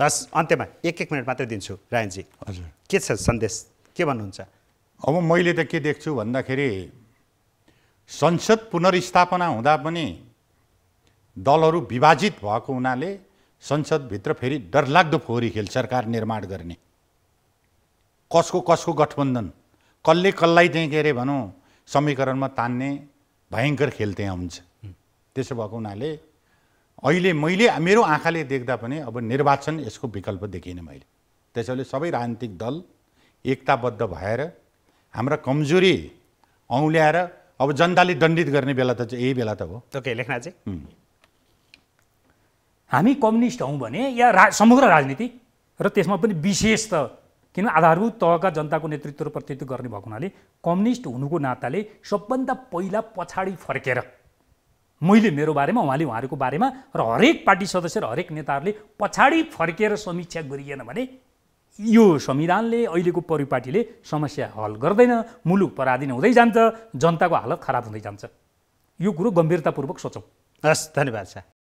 [SPEAKER 3] बस अन्त्यमा
[SPEAKER 2] एक एक मिनट मात्रै दिन्छु रायनजी हजुर के छ सन्देश के भन्नुहुन्छ अब मैले त के
[SPEAKER 1] देख्छु भन्दाखेरि संसद पुनर्स्थापना हुँदा पनि दलहरू विभाजित भएको हुनाले संसदभित्र फेरि डरलाग्दो फोहोरी खेल सरकार निर्माण गर्ने कसको कसको गठबन्धन कसले कसलाई चाहिँ के अरे भनौँ समीकरणमा तान्ने भयङ्कर खेल त्यहाँ हुन्छ त्यसो भएको हुनाले अहिले मैले मेरो आँखाले देख्दा पनि अब निर्वाचन यसको विकल्प देखिनँ मैले त्यसैले सबै राजनीतिक दल एकताबद्ध भएर हाम्रा कमजोरी औँल्याएर अब जनताले दण्डित गर्ने बेला त यही बेला त हो
[SPEAKER 2] okay, लेख्न चाहिँ
[SPEAKER 3] हामी कम्युनिस्ट हौँ भने या रा समग्र राजनीति र त्यसमा पनि विशेष त किन आधारभूत तहका जनताको नेतृत्व र प्रतिनिधित्व गर्ने भएको हुनाले कम्युनिस्ट हुनुको नाताले सबभन्दा पहिला पछाडि फर्केर मैले मेरो बारेमा उहाँले उहाँहरूको बारेमा र हरेक पार्टी सदस्य र हरेक नेताहरूले पछाडि फर्केर समीक्षा गरिएन भने यो संविधानले अहिलेको परिपाटीले समस्या हल गर्दैन मुलुक पराधीन हुँदै जान्छ जनताको हालत खराब हुँदै जान्छ यो कुरो गम्भीरतापूर्वक सोचौँ हस् धन्यवाद छ